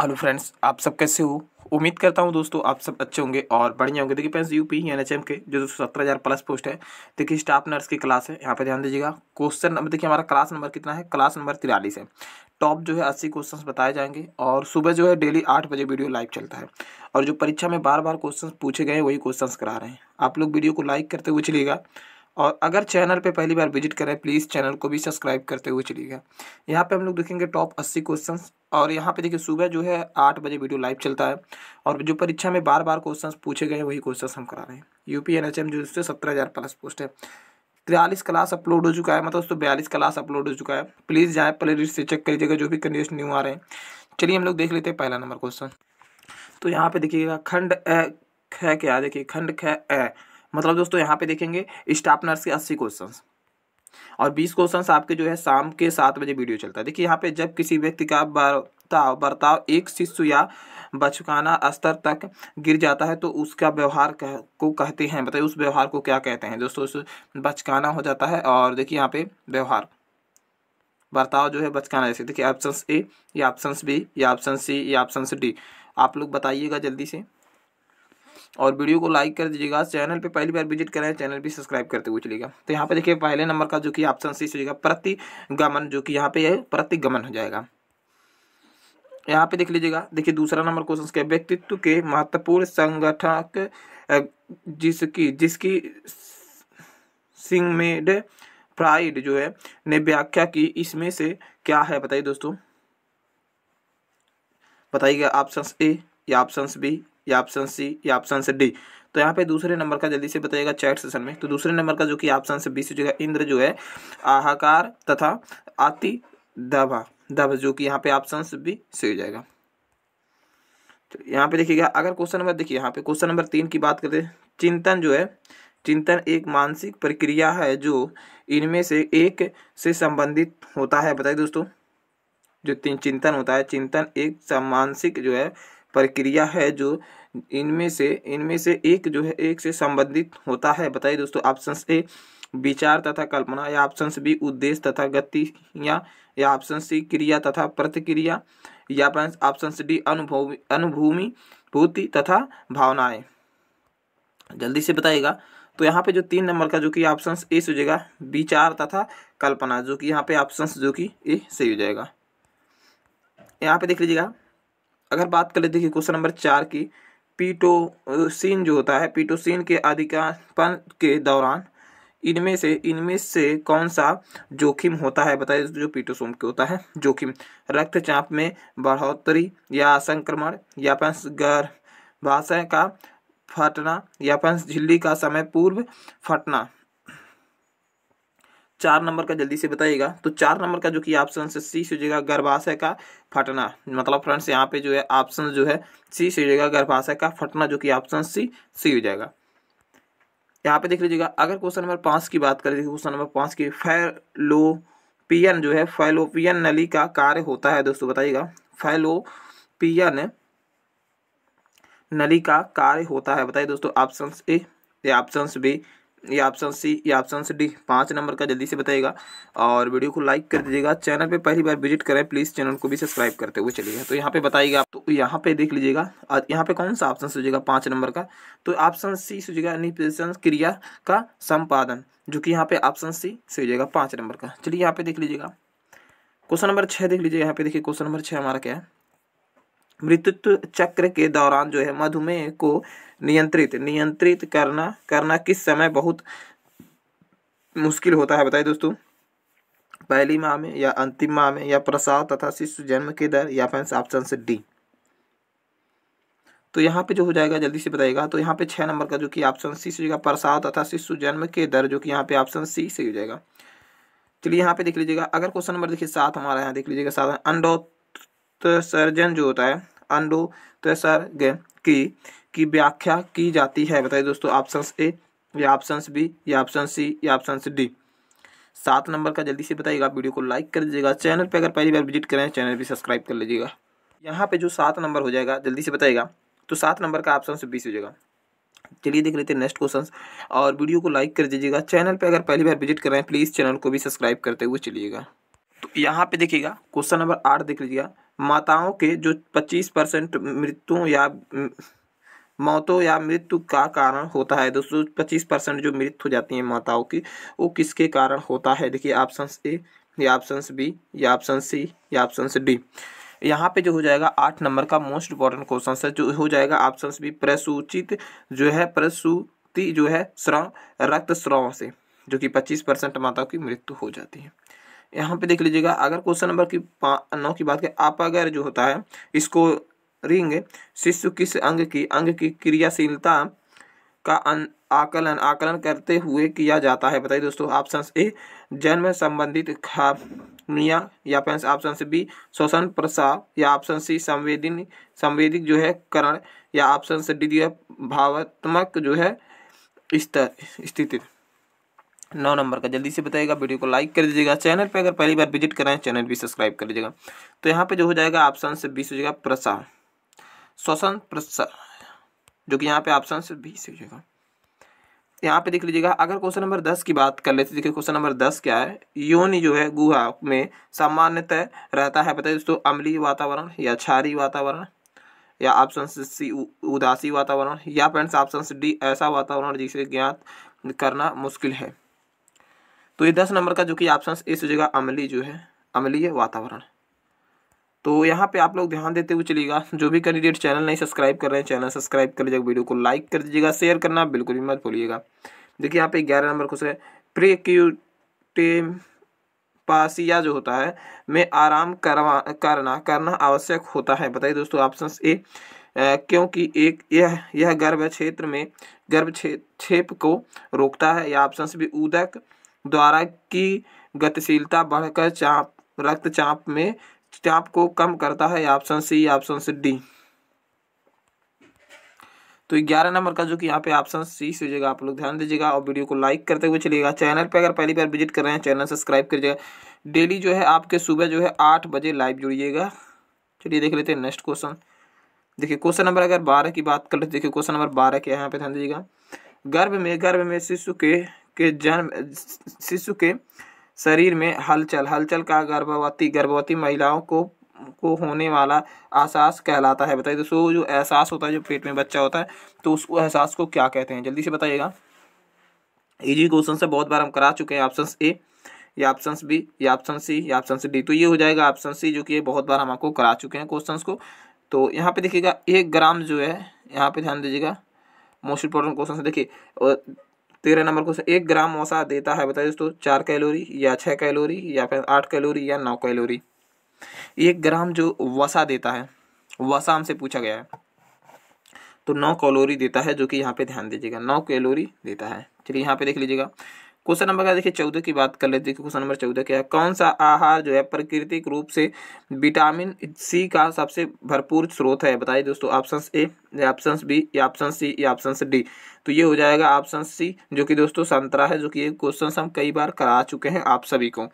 hello friends आप सब कैसे हो उम्मीद करता हूँ दोस्तों आप सब अच्छे होंगे और बढ़िया होंगे देखिए friends UP N H M के जो दोस्तों सत्रह हज़ार प्लस पोस्ट है देखिए स्टाफ नर्स की क्लास है यहाँ पर ध्यान दीजिएगा क्वेश्चन नंबर देखिए हमारा क्लास नंबर कितना है क्लास नंबर तिरालीस है टॉप जो है अस्सी क्वेश्चन बताए जाएंगे और सुबह जो है डेली आठ बजे वीडियो लाइव चलता है और जो परीक्षा में बार बार क्वेश्चन पूछे गए वही क्वेश्चन करा रहे हैं आप लोग वीडियो को लाइक करते हुए चलिएगा और अगर चैनल पे पहली बार विजिट करें प्लीज़ चैनल को भी सब्सक्राइब करते हुए चलिएगा यहाँ पे हम लोग देखेंगे टॉप अस्सी क्वेश्चन और यहाँ पे देखिए सुबह जो है आठ बजे वीडियो लाइव चलता है और जो परीक्षा में बार बार क्वेश्चन पूछे गए हैं वही क्वेश्चन हम करा रहे हैं पी एन एच एम जो उससे सत्रह हज़ार प्लस पोस्ट है तिरालीस क्लास अपलोड हो चुका है मतलब दोस्तों बयालीस क्लास अपलोड हो चुका है प्लीज़ जाए प्ले लिस्ट से चेक करिएगा जो भी कंडीशन न्यू आ रहे हैं चलिए हम लोग देख लेते हैं पहला नंबर क्वेश्चन तो यहाँ पे देखिएगा खंड ए खे क्या देखिए खंड खे ए मतलब दोस्तों यहाँ पे देखेंगे स्टाफ नर्स के अस्सी क्वेश्चन और बीस क्वेश्चन आपके जो है शाम के सात बजे वीडियो चलता है देखिए यहाँ पे जब किसी व्यक्ति का बर्ताव बर्ताव एक शिशु या बचकाना स्तर तक गिर जाता है तो उसका व्यवहार कह, को कहते हैं बताइए उस व्यवहार को क्या कहते हैं दोस्तों उस बचकाना हो जाता है और देखिए यहाँ पे व्यवहार बर्ताव जो है बचकाना जैसे देखिए ऑप्शन ए या ऑप्शन बी या ऑप्शन सी या ऑप्शन डी आप लोग बताइएगा जल्दी से और वीडियो को लाइक कर दीजिएगा चैनल पे पहली बार विजिट करें चैनल भी सब्सक्राइब करते हुए चलेगा तो यहाँ पे देखिए पहले नंबर का जो कि ऑप्शन सी चलेगा प्रतिगमन जो कि यहाँ पे प्रतिगमन हो जाएगा यहाँ पे देख लीजिएगा देखिए दूसरा नंबर क्वेश्चन के व्यक्तित्व के महत्वपूर्ण संगठक जिसकी जिसकी सिंगमेड प्राइड जो है ने व्याख्या की इसमें से क्या है बताइए दोस्तों बताइएगा ऑप्शन ए या ऑप्शन बी या ऑप्शन सी या ऑप्शन से डी तो यहाँ पे दूसरे नंबर का जल्दी से बताइएगा चैट सेशन में तो दूसरे नंबर का जो कि ऑप्शन से बी से जो है इंद्र जो है आहाकार तथा अति दभा दभ जो कि यहाँ पे ऑप्शन बी से हो जाएगा तो यहाँ पे देखिएगा अगर क्वेश्चन नंबर देखिए यहाँ पे क्वेश्चन नंबर तीन की बात करते हैं चिंतन जो है चिंतन एक मानसिक प्रक्रिया है जो इनमें से एक से संबंधित होता है बताइए दोस्तों जो तीन चिंतन होता है चिंतन एक मानसिक जो है प्रक्रिया है जो इनमें से इनमें से एक जो है एक से संबंधित होता है बताइए दोस्तों ऑप्शन ए विचार तथा कल्पना या ऑप्शन बी उद्देश्य तथा गति या या ऑप्शन सी क्रिया तथा प्रतिक्रिया या ऑप्शन डी अनुभूमि अनुभूमि भूति तथा भावनाएं जल्दी से बताइएगा तो यहाँ पे जो तीन नंबर का जो कि ऑप्शन ए से हो जाएगा विचार तथा कल्पना जो कि यहाँ पे ऑप्शन जो कि ए सही हो जाएगा यहाँ पे देख लीजिएगा अगर बात करें देखिए क्वेश्चन नंबर चार की पीटोसिन जो होता है पीटोसिन के अधिकापन के दौरान इनमें से इनमें से कौन सा जोखिम होता है बताइए जो पीटोसोम के होता है जोखिम रक्तचाप में बढ़ोतरी या संक्रमण या पंस गर्भाशय का फटना या पंस झिल्ली का समय पूर्व फटना चार नंबर का जल्दी से बताइएगा तो चार नंबर का जो कि ऑप्शन से सी से गर्भाशय का फटना मतलब फ्रेंड्स यहाँ पे जो है ऑप्शन जो है सी से गर्भाशय का फटना जो कि ऑप्शन सी सी हो जाएगा यहाँ पे देख लीजिएगा अगर क्वेश्चन नंबर पाँच की बात करें क्वेश्चन नंबर पाँच की फैलोपियन जो है फैलोपियन नली का कार्य होता है दोस्तों बताइएगा फैलोपियन नली का कार्य होता है बताइए दोस्तों ऑप्शन ए या ऑप्शन बी ये ऑप्शन सी या ऑप्शन डी पाँच नंबर का जल्दी से बताइएगा और वीडियो को लाइक कर दीजिएगा चैनल पे पहली बार विजिट करें प्लीज़ चैनल को भी सब्सक्राइब करते हुए चलिएगा तो यहाँ पे बताइएगा आप तो यहाँ पे देख लीजिएगा यहाँ पे कौन सा ऑप्शन सूझेगा पाँच नंबर का तो ऑप्शन सी सूझेगा निपेशन क्रिया का संपादन जो कि यहाँ पे ऑप्शन सी सूझेगा पाँच नंबर का चलिए यहाँ पे देख लीजिएगा क्वेश्चन नंबर छः देख लीजिए यहाँ पे देखिए क्वेश्चन नंबर छः हमारा क्या है मृतुत्व चक्र के दौरान जो है मधुमेह को नियंत्रित नियंत्रित करना करना किस समय बहुत मुश्किल होता है बताइए दोस्तों पहली माह में या अंतिम माह में या प्रसाद तथा शिशु जन्म के दर या फिर ऑप्शन से डी तो यहाँ पे जो हो जाएगा जल्दी से बताएगा तो यहाँ पे छह नंबर का जो कि ऑप्शन सी से जाएगा प्रसाद तथा शिशु जन्म के दर जो कि यहाँ पे ऑप्शन सी से हो जाएगा चलिए यहाँ पे देख लीजिएगा अगर क्वेश्चन नंबर देखिए सात हमारा यहाँ देख लीजिएगा सात अंडो सर्जन जो होता है अंडोत्सर्ग की की व्याख्या की जाती है बताइए दोस्तों ऑप्शन ए या ऑप्शन बी या ऑप्शन सी या ऑप्शन डी सात नंबर का जल्दी से बताइएगा वीडियो को लाइक कर दीजिएगा चैनल पे अगर पहली बार विजिट करें चैनल भी सब्सक्राइब कर लीजिएगा यहाँ पे जो सात नंबर हो जाएगा जल्दी से बताइएगा तो सात नंबर का ऑप्शन बीस हो जाएगा चलिए देख लेते हैं नेक्स्ट क्वेश्चन और वीडियो को लाइक कर दीजिएगा चैनल पर अगर पहली बार विजिट करें प्लीज़ चैनल को भी सब्सक्राइब करते हुए चलिएगा तो यहाँ पे देखिएगा क्वेश्चन नंबर आठ देख लीजिएगा माताओं के जो 25 परसेंट मृत्यु या मौतों या मृत्यु का कारण होता है दोस्तों पच्चीस परसेंट जो मृत्यु हो जाती है माताओं की वो किसके कारण होता है देखिए ऑप्शन ए या ऑप्शन बी या ऑप्शन सी या ऑप्शन डी यहाँ पे जो हो जाएगा आठ नंबर का मोस्ट इंपॉर्टेंट क्वेश्चन है जो हो जाएगा ऑप्शन बी प्रसूचित जो है प्रसूति जो है श्रव रक्त स्राव से जो कि पच्चीस परसेंट माताओं की मृत्यु हो जाती है यहाँ पे देख लीजिएगा अगर क्वेश्चन नंबर की नौ की बात करें आप अगर जो होता है इसको रिंग शिशु किस अंग की अंग की क्रियाशीलता का आकलन आकलन करते हुए किया जाता है बताइए दोस्तों ऑप्शन ए जन्म संबंधित खामिया या फिर ऑप्शन बी शोषण प्रसाव या ऑप्शन सी संवेदन संवेदिक जो है करण या ऑप्शन डी भावात्मक जो है स्तर स्थिति नौ नंबर का जल्दी से बताइएगा वीडियो को लाइक कर दीजिएगा चैनल पे अगर पहली बार विजिट हैं चैनल भी सब्सक्राइब कर लीजिएगा तो यहाँ पे जो हो जाएगा ऑप्शन से बीस हो जाएगा प्रसा श्वसन प्रसा जो कि यहाँ पे ऑप्शन से बीस हो जाएगा यहाँ पे देख लीजिएगा अगर क्वेश्चन नंबर दस की बात कर लेते देखिए क्वेश्चन नंबर दस क्या है योनि जो है गुहा में सामान्यतः रहता है बताइए दोस्तों अमली वातावरण या छारी वातावरण या ऑप्शन सी उदासी वातावरण या फ्रेंड्स ऑप्शन डी ऐसा वातावरण जिसे ज्ञात करना मुश्किल है तो ये दस नंबर का जो कि ऑप्शन ए से जगह अमली जो है अमलीय वातावरण तो यहाँ पे आप लोग ध्यान देते हुए चलिएगा जो भी कैंडिडेट चैनल नहीं सब्सक्राइब कर रहे हैं चैनल सब्सक्राइब कर लीजिएगा वीडियो को लाइक कर दीजिएगा शेयर करना बिल्कुल भी मत भूलिएगा देखिए यहाँ पे ग्यारह नंबर क्वेश्चन है प्रिक्यूटेम पासिया जो होता है में आराम करवा करना करना आवश्यक होता है बताइए दोस्तों ऑप्शन ए क्योंकि एक यह यह गर्भ क्षेत्र में गर्भ छेप को रोकता है या ऑप्शन बी उदक द्वारा की गतिशीलता बढ़कर चाप रक्तचाप में चाप को कम करता है option C option C D तो ग्यारह नंबर का जो कि यहाँ पे ऑप्शन सी से जगह आप लोग ध्यान दीजिएगा और वीडियो को लाइक करते हुए चलिएगा चैनल पे अगर पहली बार विजिट कर रहे हैं चैनल सब्सक्राइब करिएगा डेली जो है आपके सुबह जो है आठ बजे लाइव जुड़िएगा चलिए देख लेते हैं नेक्स्ट क्वेश्चन देखिए क्वेश्चन नंबर अगर बारह की बात कर लेते देखिए क्वेश्चन नंबर बारह के यहाँ पे ध्यान दीजिएगा गर्भ में गर्भ में शिशु के के जन्म शिशु के शरीर में हलचल हलचल का गर्भवती गर्भवती महिलाओं को को होने वाला एहसास कहलाता है बताइए दोस्तों जो एहसास होता है जो पेट में बच्चा होता है तो उस एहसास को क्या कहते हैं जल्दी से बताइएगा इजी क्वेश्चन से बहुत बार हम करा चुके हैं ऑप्शन ए या ऑप्शन बी या ऑप्शन सी या ऑप्शन डी तो ये हो जाएगा ऑप्शन सी जो कि बहुत बार हम आपको करा चुके हैं क्वेश्चन को तो यहाँ पे देखिएगा एक ग्राम जो है यहाँ पे ध्यान दीजिएगा मोस्ट इम्पोर्टेंट क्वेश्चन देखिए तेरह तो नंबर क्वेश्चन एक ग्राम वसा देता है बताइए दोस्तों चार कैलोरी या छः कैलोरी या फिर आठ कैलोरी या नौ कैलोरी एक ग्राम जो वसा देता है वसा हमसे पूछा गया है तो नौ कैलोरी देता है जो कि यहाँ पे ध्यान दीजिएगा नौ कैलोरी देता है चलिए यहाँ पे देख लीजिएगा क्वेश्चन नंबर का देखिए चौदह की बात कर लेते हैं क्वेश्चन नंबर चौदह क्या है कौन सा आहार जो है प्राकृतिक रूप से विटामिन सी का सबसे भरपूर स्रोत है बताइए दोस्तों ऑप्शन ए या ऑप्शन बी या ऑप्शन सी या ऑप्शन डी तो ये हो जाएगा ऑप्शन सी जो कि दोस्तों संतरा है जो कि ये क्वेश्चन हम कई बार करा चुके हैं आप सभी को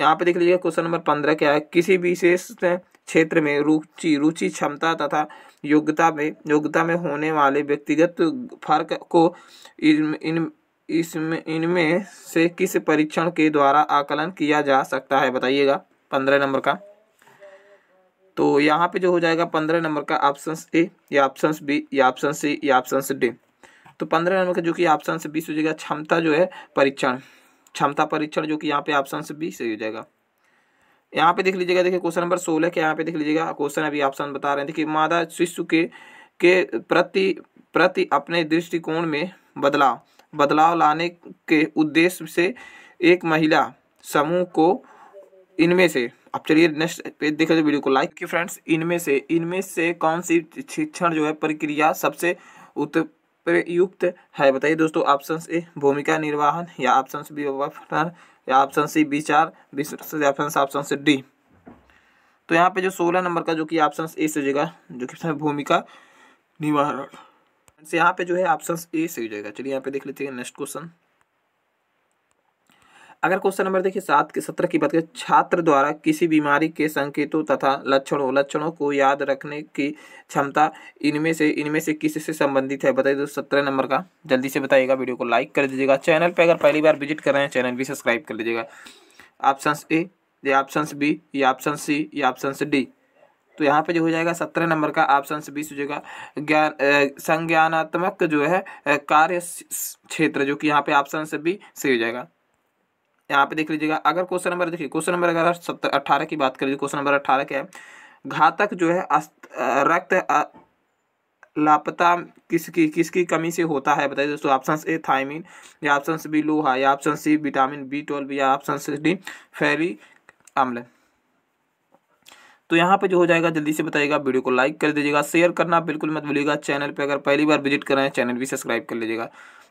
यहाँ पे देख लीजिए क्वेश्चन नंबर पंद्रह क्या है किसी विशेष क्षेत्र में रुचि रुचि क्षमता तथा योग्यता में योग्यता में होने वाले व्यक्तिगत फर्क को इन इन इसमें इनमें से किस परीक्षण के द्वारा आकलन किया जा सकता है बताइएगा पंद्रह नंबर का तो यहाँ पे जो हो जाएगा पंद्रह नंबर का ऑप्शन ए या ऑप्शन बी या ऑप्शन सी या ऑप्शन डी तो पंद्रह नंबर का जो कि ऑप्शन बी से हो जाएगा क्षमता जो है परीक्षण क्षमता परीक्षण जो कि यहाँ पे ऑप्शन बी से हो जाएगा यहाँ पे देख लीजिएगा देखिए क्वेश्चन नंबर सोलह के यहाँ पे देख लीजिएगा क्वेश्चन अभी ऑप्शन बता रहे हैं देखिए मादा शिशु के के प्रति प्रति अपने दृष्टिकोण में बदलाव बदलाव लाने के उद्देश्य से एक महिला समूह को इनमें से अब चलिए नेक्स्ट पेज देखा जाए वीडियो को लाइक की फ्रेंड्स इनमें से इनमें से कौन सी शिक्षण जो है प्रक्रिया सबसे उत्प्रयुक्त है बताइए दोस्तों ऑप्शन ए भूमिका निर्वाहन या ऑप्शन बी वफन या ऑप्शन सी विचार ऑप्शन ऑप्शन से डी तो यहाँ पे जो सोलह नंबर का जो कि ऑप्शन ए से जगह जो कि भूमिका निर्वाहन फ्रेंड्स यहाँ पे जो है ऑप्शन ए सही हो जाएगा चलिए यहाँ पे देख लेते हैं नेक्स्ट क्वेश्चन अगर क्वेश्चन नंबर देखिए सात के सत्रह की बात करें छात्र द्वारा किसी बीमारी के संकेतों तथा लक्षणों लक्षणों को याद रखने की क्षमता इनमें से इनमें से किस से संबंधित है बताइए दोस्तों सत्रह नंबर का जल्दी से बताइएगा वीडियो को लाइक कर दीजिएगा चैनल पर अगर पहली बार विजिट कर रहे हैं चैनल भी सब्सक्राइब कर लीजिएगा ऑप्शन ए या ऑप्शन बी या ऑप्शन सी या ऑप्शन डी तो यहाँ पे जो हो जाएगा सत्रह नंबर का ऑप्शन बीस हो जाएगा ज्ञान संज्ञानात्मक जो है कार्य क्षेत्र जो कि यहाँ पे ऑप्शन से बी सही हो जाएगा यहाँ पे देख लीजिएगा अगर क्वेश्चन नंबर देखिए क्वेश्चन नंबर अगर सत्तर अट्ठारह की बात करिए क्वेश्चन नंबर अट्ठारह क्या है घातक जो है रक्त लापता किसकी किसकी कमी से होता है बताइए दोस्तों ऑप्शन ए थायमिन या ऑप्शन बी लोहा या option C vitamin B twelve या ऑप्शन डी फेरी अम्ल तो यहाँ पे जो हो जाएगा जल्दी से बताइएगा वीडियो को लाइक कर दीजिएगा शेयर करना बिल्कुल मत भूलिएगा चैनल पर अगर पहली बार विजिट कर रहे हैं चैनल भी सब्सक्राइब कर लीजिएगा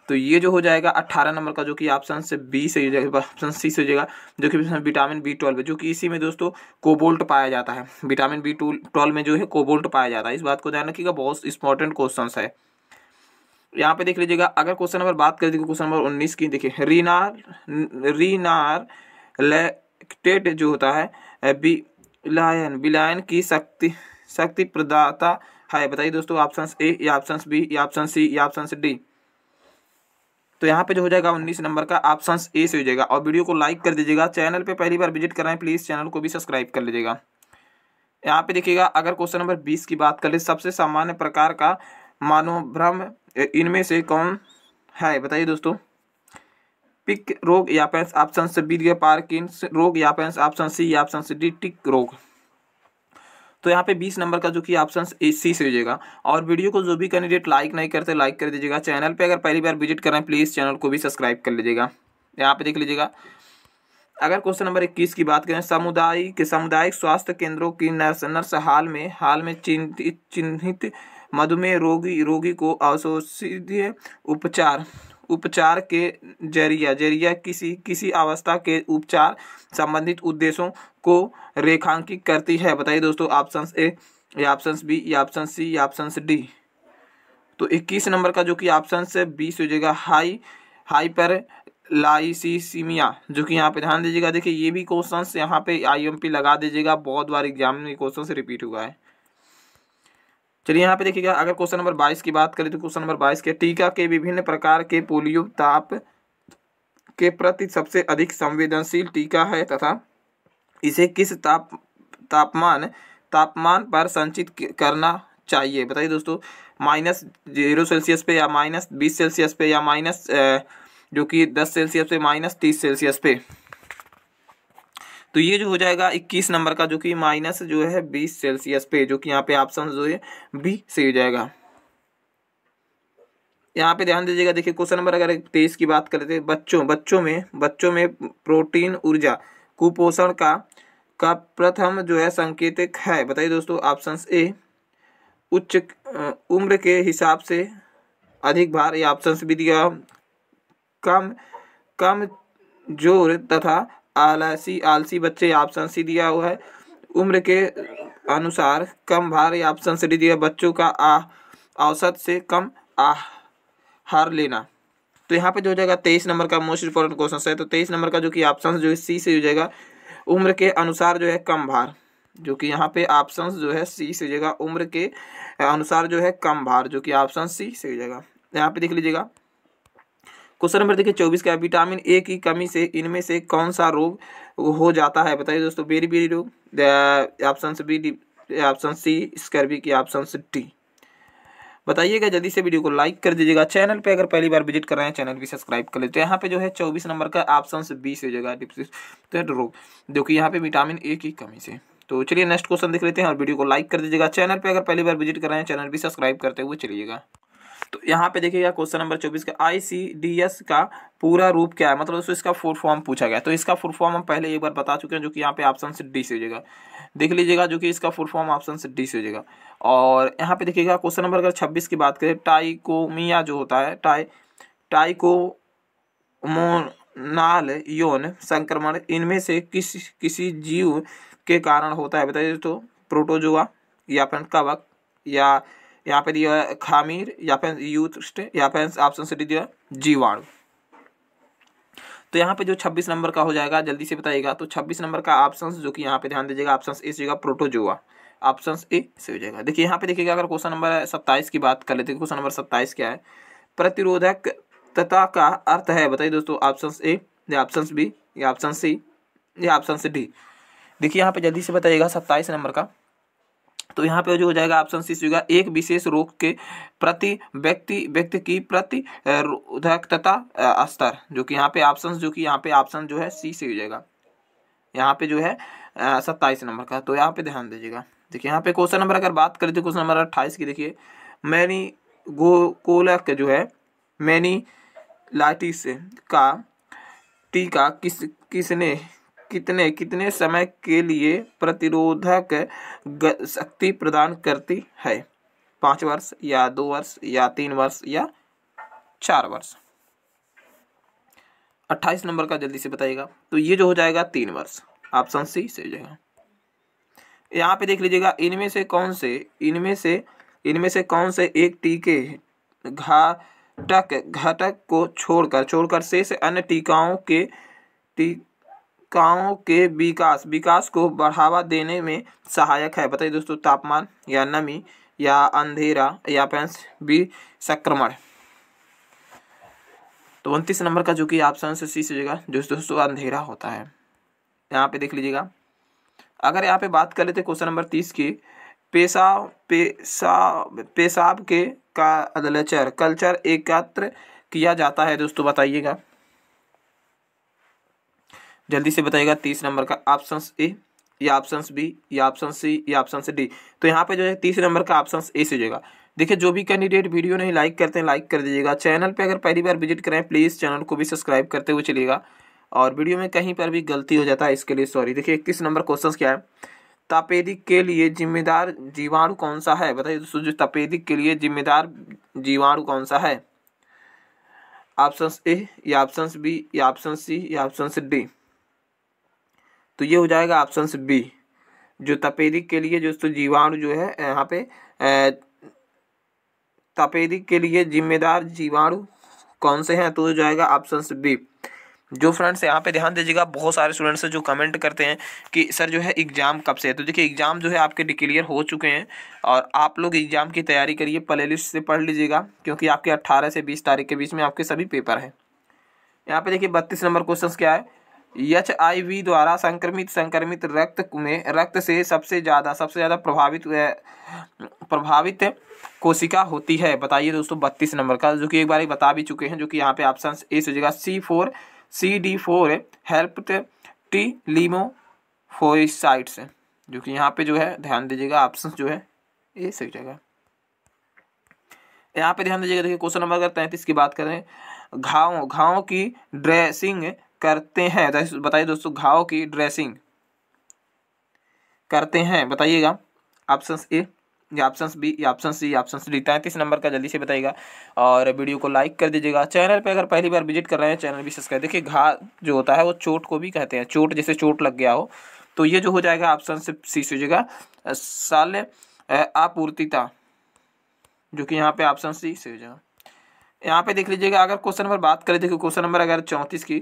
तो ये जो हो जाएगा 18 नंबर का जो कि ऑप्शन से बी से हो जाएगा ऑप्शन सी से हो जाएगा जो कि विटामिन बी ट्वेल्व है जो कि इसी में दोस्तों कोबोल्ट पाया जाता है विटामिन बी ट्वेल्व में जो है कोबोल्ट पाया जाता है इस बात को ध्यान रखिएगा बहुत इंपॉर्टेंट क्वेश्चन है यहाँ पे देख लीजिएगा अगर क्वेश्चन नंबर बात कर दीजिए क्वेश्चन नंबर उन्नीस की देखिए रीनार रीनार लेक्टेट जो होता है बी लायन विलायन की शक्ति शक्ति प्रदाता है बताइए दोस्तों ऑप्शन ए या ऑप्शन बी या ऑप्शन सी या ऑप्शन डी तो यहाँ पे जो हो जाएगा उन्नीस नंबर का ऑप्शन ए से हो जाएगा और वीडियो को लाइक कर दीजिएगा चैनल पे पहली बार विजिट कर रहे हैं प्लीज़ चैनल को भी सब्सक्राइब कर लीजिएगा यहाँ पे देखिएगा अगर क्वेश्चन नंबर बीस की बात करें सबसे सामान्य प्रकार का भ्रम इनमें से कौन है बताइए दोस्तों पिक रोग या फिर ऑप्शन से बी दिया पार्किंस रोग या फिर ऑप्शन सी या ऑप्शन सी डी टिक रोग तो यहाँ पे 20 नंबर का जो कि ऑप्शन ए सी से लीजिएगा और वीडियो को जो भी कैंडिडेट लाइक नहीं करते लाइक कर दीजिएगा चैनल पे अगर पहली बार विजिट करें प्लीज़ चैनल को भी सब्सक्राइब कर लीजिएगा यहाँ पे देख लीजिएगा अगर क्वेश्चन नंबर इक्कीस की बात करें समुदाय के सामुदायिक स्वास्थ्य केंद्रों की नर्स नर्स हाल में हाल में चिन्हित चिन्हित मधुमेह रोगी रोगी को अवशोषित उपचार उपचार के जरिया जरिया किसी किसी अवस्था के उपचार संबंधित उद्देश्यों को रेखांकित करती है बताइए दोस्तों ऑप्शन ए या ऑप्शन बी या ऑप्शन सी या ऑप्शन डी तो 21 नंबर का जो कि ऑप्शन बी बीस हो जाएगा हाई हाइपर लाइसीसीमिया जो कि यहाँ पे ध्यान दीजिएगा देखिए ये भी क्वेश्चन यहाँ पे आईएमपी लगा दीजिएगा बहुत बार एग्जाम में क्वेश्चन रिपीट हुआ है चलिए यहाँ पे देखिएगा अगर क्वेश्चन नंबर बाईस की बात करें तो क्वेश्चन नंबर बाईस के टीका के विभिन्न प्रकार के पोलियो ताप के प्रति सबसे अधिक संवेदनशील टीका है तथा इसे किस ताप तापमान तापमान पर संचित करना चाहिए बताइए दोस्तों माइनस जीरो सेल्सियस पे या माइनस बीस सेल्सियस पे या माइनस जो कि दस सेल्सियस पे माइनस तीस सेल्सियस पे तो ये जो हो जाएगा इक्कीस नंबर का जो कि माइनस जो है बीस सेल्सियस पे जो कि यहाँ पे ऑप्शन जो है बी सही हो जाएगा यहाँ पे ध्यान दीजिएगा देखिए क्वेश्चन नंबर अगर तेईस की बात करें तो बच्चों बच्चों में बच्चों में प्रोटीन ऊर्जा कुपोषण का का प्रथम जो है संकेतक है बताइए दोस्तों ऑप्शन ए उच्च उम्र के हिसाब से अधिक भार या ऑप्शन बी दिया कम कम जोर तथा आलसी आलसी बच्चे ऑप्शन सी दिया हुआ है उम्र के अनुसार कम भार या ऑप्शन सी दिया बच्चों का आ औसत से कम आह हार लेना तो यहाँ पे जो हो जाएगा तेईस नंबर का मोस्ट इम्पोर्टेंट क्वेश्चन है तो तेईस नंबर का जो कि ऑप्शन जो है सी से हो जाएगा उम्र के अनुसार जो है कम भार जो कि यहाँ पे ऑप्शन जो है सी से हो जाएगा उम्र के अनुसार जो है कम भार जो कि ऑप्शन सी से हो जाएगा यहाँ पे देख लीजिएगा क्वेश्चन नंबर देखिए चौबीस का विटामिन ए की कमी से इनमें से कौन सा रोग हो जाता है बताइए दोस्तों बेरी बेरी रोग option B option C scurvy की ऑप्शन डी बताइएगा जल्दी से वीडियो को लाइक कर दीजिएगा चैनल पे अगर पहली बार विजिट कर रहे हैं चैनल भी सब्सक्राइब कर लेते हैं यहाँ पे जो है चौबीस नंबर का ऑप्शन बी से हो जाएगा रोग जो कि यहाँ पे विटामिन ए की कमी से तो चलिए नेक्स्ट क्वेश्चन देख लेते हैं और वीडियो को लाइक कर दीजिएगा चैनल पे अगर पहली बार विजिट कर रहे हैं चैनल भी सब्सक्राइब करते हुए चलिएगा तो यहाँ पे देखिएगा क्वेश्चन नंबर चौबीस का आईसीडीएस का पूरा रूप क्या है मतलब दोस्तों इसका फुल फॉर्म पूछा गया तो इसका फुल फॉर्म हम पहले एक बार बता चुके हैं जो कि यहाँ पे ऑप्शन से डी से हो जाएगा देख लीजिएगा जो कि इसका फुल फॉर्म ऑप्शन से डी से हो जाएगा और यहाँ पे देखिएगा क्वेश्चन नंबर अगर छब्बीस की बात करें टाइकोमिया जो होता है टाई टाइकोमोनाल यौन संक्रमण इनमें से किस किसी जीव के कारण होता है बताइए तो प्रोटोजोआ या फिर कवक या यहाँ पे दिया है खामीर यहाँ पे यूथ यहाँ पे ऑप्शन से दिया जीवाणु तो यहाँ पे जो 26 नंबर का हो जाएगा जल्दी से बताइएगा तो 26 नंबर का ऑप्शन जो कि यहाँ पे ध्यान दीजिएगा ऑप्शन ए से होगा प्रोटोजोआ ऑप्शन ए से हो जाएगा देखिए यहाँ पे देखिएगा अगर क्वेश्चन नंबर सत्ताईस की बात कर लेते क्वेश्चन नंबर सत्ताईस क्या है प्रतिरोधक तथा का अर्थ है बताइए दोस्तों ऑप्शन ए या ऑप्शन बी या ऑप्शन सी या ऑप्शन डी देखिए यहाँ पे जल्दी से बताइएगा सत्ताईस नंबर का तो यहाँ पे जो हो जाएगा ऑप्शन सी होगा एक विशेष रोग के प्रति व्यक्ति व्यक्ति की प्रति रोधकता स्तर जो कि यहाँ पे ऑप्शन जो कि यहाँ पे ऑप्शन जो है सी से हो जाएगा यहाँ पे जो है सत्ताईस नंबर का तो यहाँ पे ध्यान दीजिएगा देखिए यहाँ पे क्वेश्चन नंबर अगर बात करें तो क्वेश्चन नंबर अट्ठाईस की देखिए मैनी गोकोलक जो है मैनी लाइटिस का टीका किस किसने कितने कितने समय के लिए प्रतिरोधक शक्ति प्रदान करती है पाँच वर्ष या दो वर्ष या तीन वर्ष या चार वर्ष अट्ठाईस नंबर का जल्दी से बताइएगा तो ये जो हो जाएगा तीन वर्ष ऑप्शन सी से हो जाएगा यहाँ पे देख लीजिएगा इनमें से कौन से इनमें से इनमें से कौन से एक टीके घाटक घटक को छोड़कर छोड़कर शेष अन्य टीकाओं के टी कोशिकाओं के विकास विकास को बढ़ावा देने में सहायक है बताइए दोस्तों तापमान या नमी या अंधेरा या पैंस भी संक्रमण तो उनतीस नंबर का जो कि ऑप्शन से सी से जगह जो दोस्तों अंधेरा होता है यहाँ पे देख लीजिएगा अगर यहाँ पे बात कर लेते तो क्वेश्चन नंबर तीस की पेशा पेशा पेशाब के का अदलचर कल्चर एकत्र किया जाता है दोस्तों बताइएगा जल्दी से बताइएगा तीस नंबर का ऑप्शन ए या ऑप्शन बी या ऑप्शन सी या ऑप्शन डी तो यहाँ पे जो है तीस नंबर का ऑप्शन ए से जाएगा देखिए जो भी कैंडिडेट वीडियो नहीं लाइक करते हैं लाइक कर दीजिएगा चैनल पे अगर पहली बार विजिट करें प्लीज़ चैनल को भी सब्सक्राइब करते हुए चलिएगा और वीडियो में कहीं पर भी गलती हो जाता है इसके लिए सॉरी देखिए इक्कीस नंबर क्वेश्चन क्या है तपेदिक के लिए जिम्मेदार जीवाणु कौन सा है बताइए दोस्तों जो तपेदिक के लिए जिम्मेदार जीवाणु कौन सा है ऑप्शन ए या ऑप्शन बी या ऑप्शन सी या ऑप्शन डी तो ये हो जाएगा ऑप्शन बी जो तपेदिक के लिए जो जीवाणु जो है यहाँ पे तपेदिक के लिए जिम्मेदार जीवाणु कौन से हैं तो हो जाएगा ऑप्शन बी जो फ्रेंड्स यहाँ पे ध्यान दीजिएगा बहुत सारे स्टूडेंट्स जो कमेंट करते हैं कि सर जो है एग्ज़ाम कब से है तो देखिए एग्ज़ाम जो है आपके डिक्लियर हो चुके हैं और आप लोग एग्ज़ाम की तैयारी करिए प्ले लिस्ट से पढ़ लीजिएगा क्योंकि आपके 18 से 20 तारीख के बीच में आपके सभी पेपर हैं यहाँ पे देखिए बत्तीस नंबर क्वेश्चन क्या है एच आई वी द्वारा संक्रमित संक्रमित रक्त में रक्त से सबसे ज़्यादा सबसे ज़्यादा प्रभावित प्रभावित कोशिका होती है बताइए दोस्तों बत्तीस नंबर का जो कि एक बार बता भी चुके हैं जो कि यहाँ पे ऑप्शन ए से जगह C four C D four help T lymphocytes जो कि यहाँ पे जो है ध्यान दीजिएगा ऑप्शन जो है ए सही जगह यहाँ पे ध्यान दीजिएगा देखिए क्वेश्चन नंबर अगर तैंतीस की बात करें घाव घाव की ड्रेसिंग करते हैं तो बताइए दोस्तों घाव की ड्रेसिंग करते हैं बताइएगा ऑप्शन ए या ऑप्शन बी या ऑप्शन सी या ऑप्शन डी तैंतीस नंबर का जल्दी से बताइएगा और वीडियो को लाइक कर दीजिएगा चैनल पे अगर पहली बार विजिट कर रहे हैं चैनल भी सब्सक्राइब देखिए घा जो होता है वो चोट को भी कहते हैं चोट जैसे चोट लग गया हो तो ये जो हो जाएगा ऑप्शन से सी से जगह साल आपूर्तिता जो कि यहाँ पे ऑप्शन सी से हो जाएगा यहाँ पे देख लीजिएगा अगर क्वेश्चन नंबर बात करें देखिए क्वेश्चन नंबर अगर चौंतीस की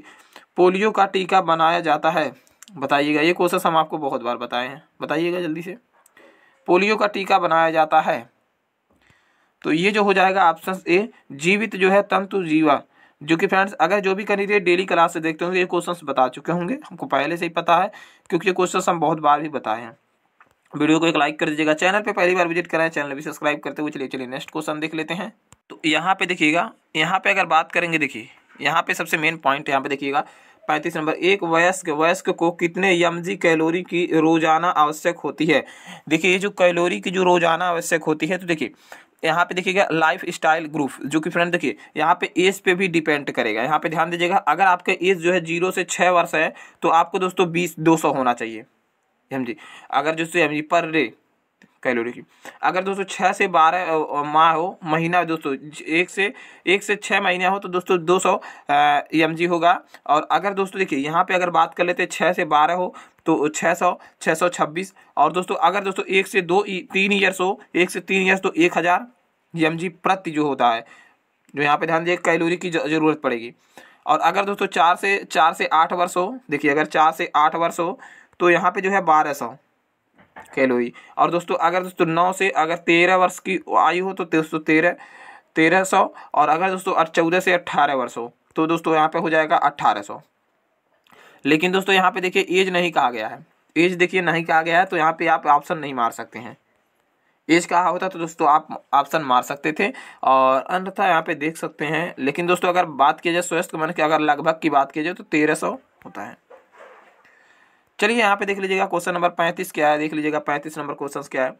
पोलियो का टीका बनाया जाता है बताइएगा ये क्वेश्चन हम आपको बहुत बार बताए हैं बताइएगा जल्दी से पोलियो का टीका बनाया जाता है तो ये जो हो जाएगा ऑप्शन ए जीवित जो है तंतु जीवा जो कि फ्रेंड्स अगर जो भी थी डेली क्लास से देखते होंगे ये क्वेश्चंस बता चुके होंगे हमको पहले से ही पता है क्योंकि ये क्वेश्चंस हम बहुत बार भी बताए हैं वीडियो को एक लाइक कर दीजिएगा चैनल पे पहली बार विजिट करें चैनल भी सब्सक्राइब करते हुए चलिए चलिए नेक्स्ट क्वेश्चन देख लेते हैं तो यहाँ पे देखिएगा यहाँ पे अगर बात करेंगे देखिए यहाँ पे सबसे मेन पॉइंट यहाँ पे देखिएगा पैंतीस नंबर एक वयस्क वयस्क को कितने एम कैलोरी की रोजाना आवश्यक होती है देखिए ये जो कैलोरी की जो रोजाना आवश्यक होती है तो देखिए यहाँ पे देखिएगा लाइफ स्टाइल ग्रुप जो कि फ्रेंड देखिए यहाँ पे एज पे भी डिपेंड करेगा यहाँ पे ध्यान दीजिएगा अगर आपका एज जो है जीरो से छः वर्ष है तो आपको दोस्तों बीस दो सौ होना चाहिए एम अगर जो M G per day calorie की अगर दोस्तों छः से बारह माह हो महीना दोस्तों एक से एक से छः महीना हो तो दोस्तों दो सौ एम जी होगा और अगर दोस्तों देखिए यहाँ पे अगर बात कर लेते हैं छः से बारह हो तो छः सौ छः सौ छब्बीस और दोस्तों अगर दोस्तों एक से दो तीन ईयर्स हो एक से तीन ईयर्स तो एक हज़ार एम जी प्रति जो होता है जो यहाँ पर ध्यान दिए कैलोरी की ज़रूरत पड़ेगी और अगर दोस्तों चार से चार से आठ वर्ष हो देखिए अगर चार से आठ वर्ष हो तो यहाँ पर जो है बारह सौ खेल हुई और दोस्तों अगर दोस्तों नौ से अगर तेरह वर्ष की आयु हो तो दोस्तों तेरह तेरह सौ और अगर दोस्तों चौदह से अट्ठारह वर्ष हो तो दोस्तों यहाँ पे हो जाएगा अट्ठारह सौ लेकिन दोस्तों यहाँ पे देखिए एज नहीं कहा गया है एज देखिए नहीं कहा गया है तो यहाँ पे आप ऑप्शन नहीं मार सकते हैं एज कहा होता तो दोस्तों आप ऑप्शन मार सकते थे और अन्यथा यहाँ पे देख सकते हैं लेकिन दोस्तों अगर बात की जाए स्वस्थ मन की अगर लगभग की बात की जाए तो तेरह सौ होता है चलिए यहाँ पे देख लीजिएगा क्वेश्चन नंबर पैंतीस क्या है देख लीजिएगा पैंतीस नंबर क्वेश्चन क्या है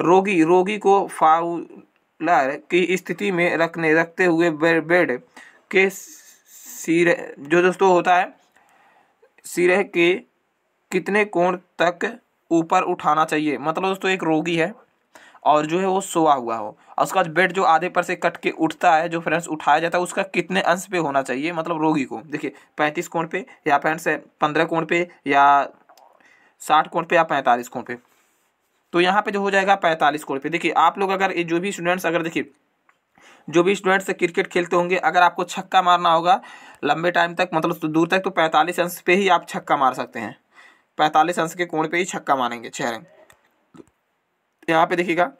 रोगी रोगी को फाउलर की स्थिति में रखने रखते हुए बेड के सिर जो दोस्तों होता है सिरे के कितने कोण तक ऊपर उठाना चाहिए मतलब दोस्तों एक रोगी है और जो है वो सोआ हुआ हो और उसके बाद बेड जो आधे पर से कट के उठता है जो फ्रेंड्स उठाया जाता है उसका कितने अंश पे होना चाहिए मतलब रोगी को देखिए पैंतीस कोण पे या फ्रेंड्स पंद्रह कोण पे या साठ कोण पे या पैंतालीस कोण पे तो यहाँ पे जो हो जाएगा पैंतालीस कोण पे देखिए आप लोग अगर जो भी स्टूडेंट्स अगर देखिए जो भी स्टूडेंट्स क्रिकेट खेलते होंगे अगर आपको छक्का मारना होगा लंबे टाइम तक मतलब तो दूर तक तो पैंतालीस अंश पे ही आप छक्का मार सकते हैं पैंतालीस अंश के कोण पे ही छक्का मारेंगे छह रंग यहाँ पे देखिएगा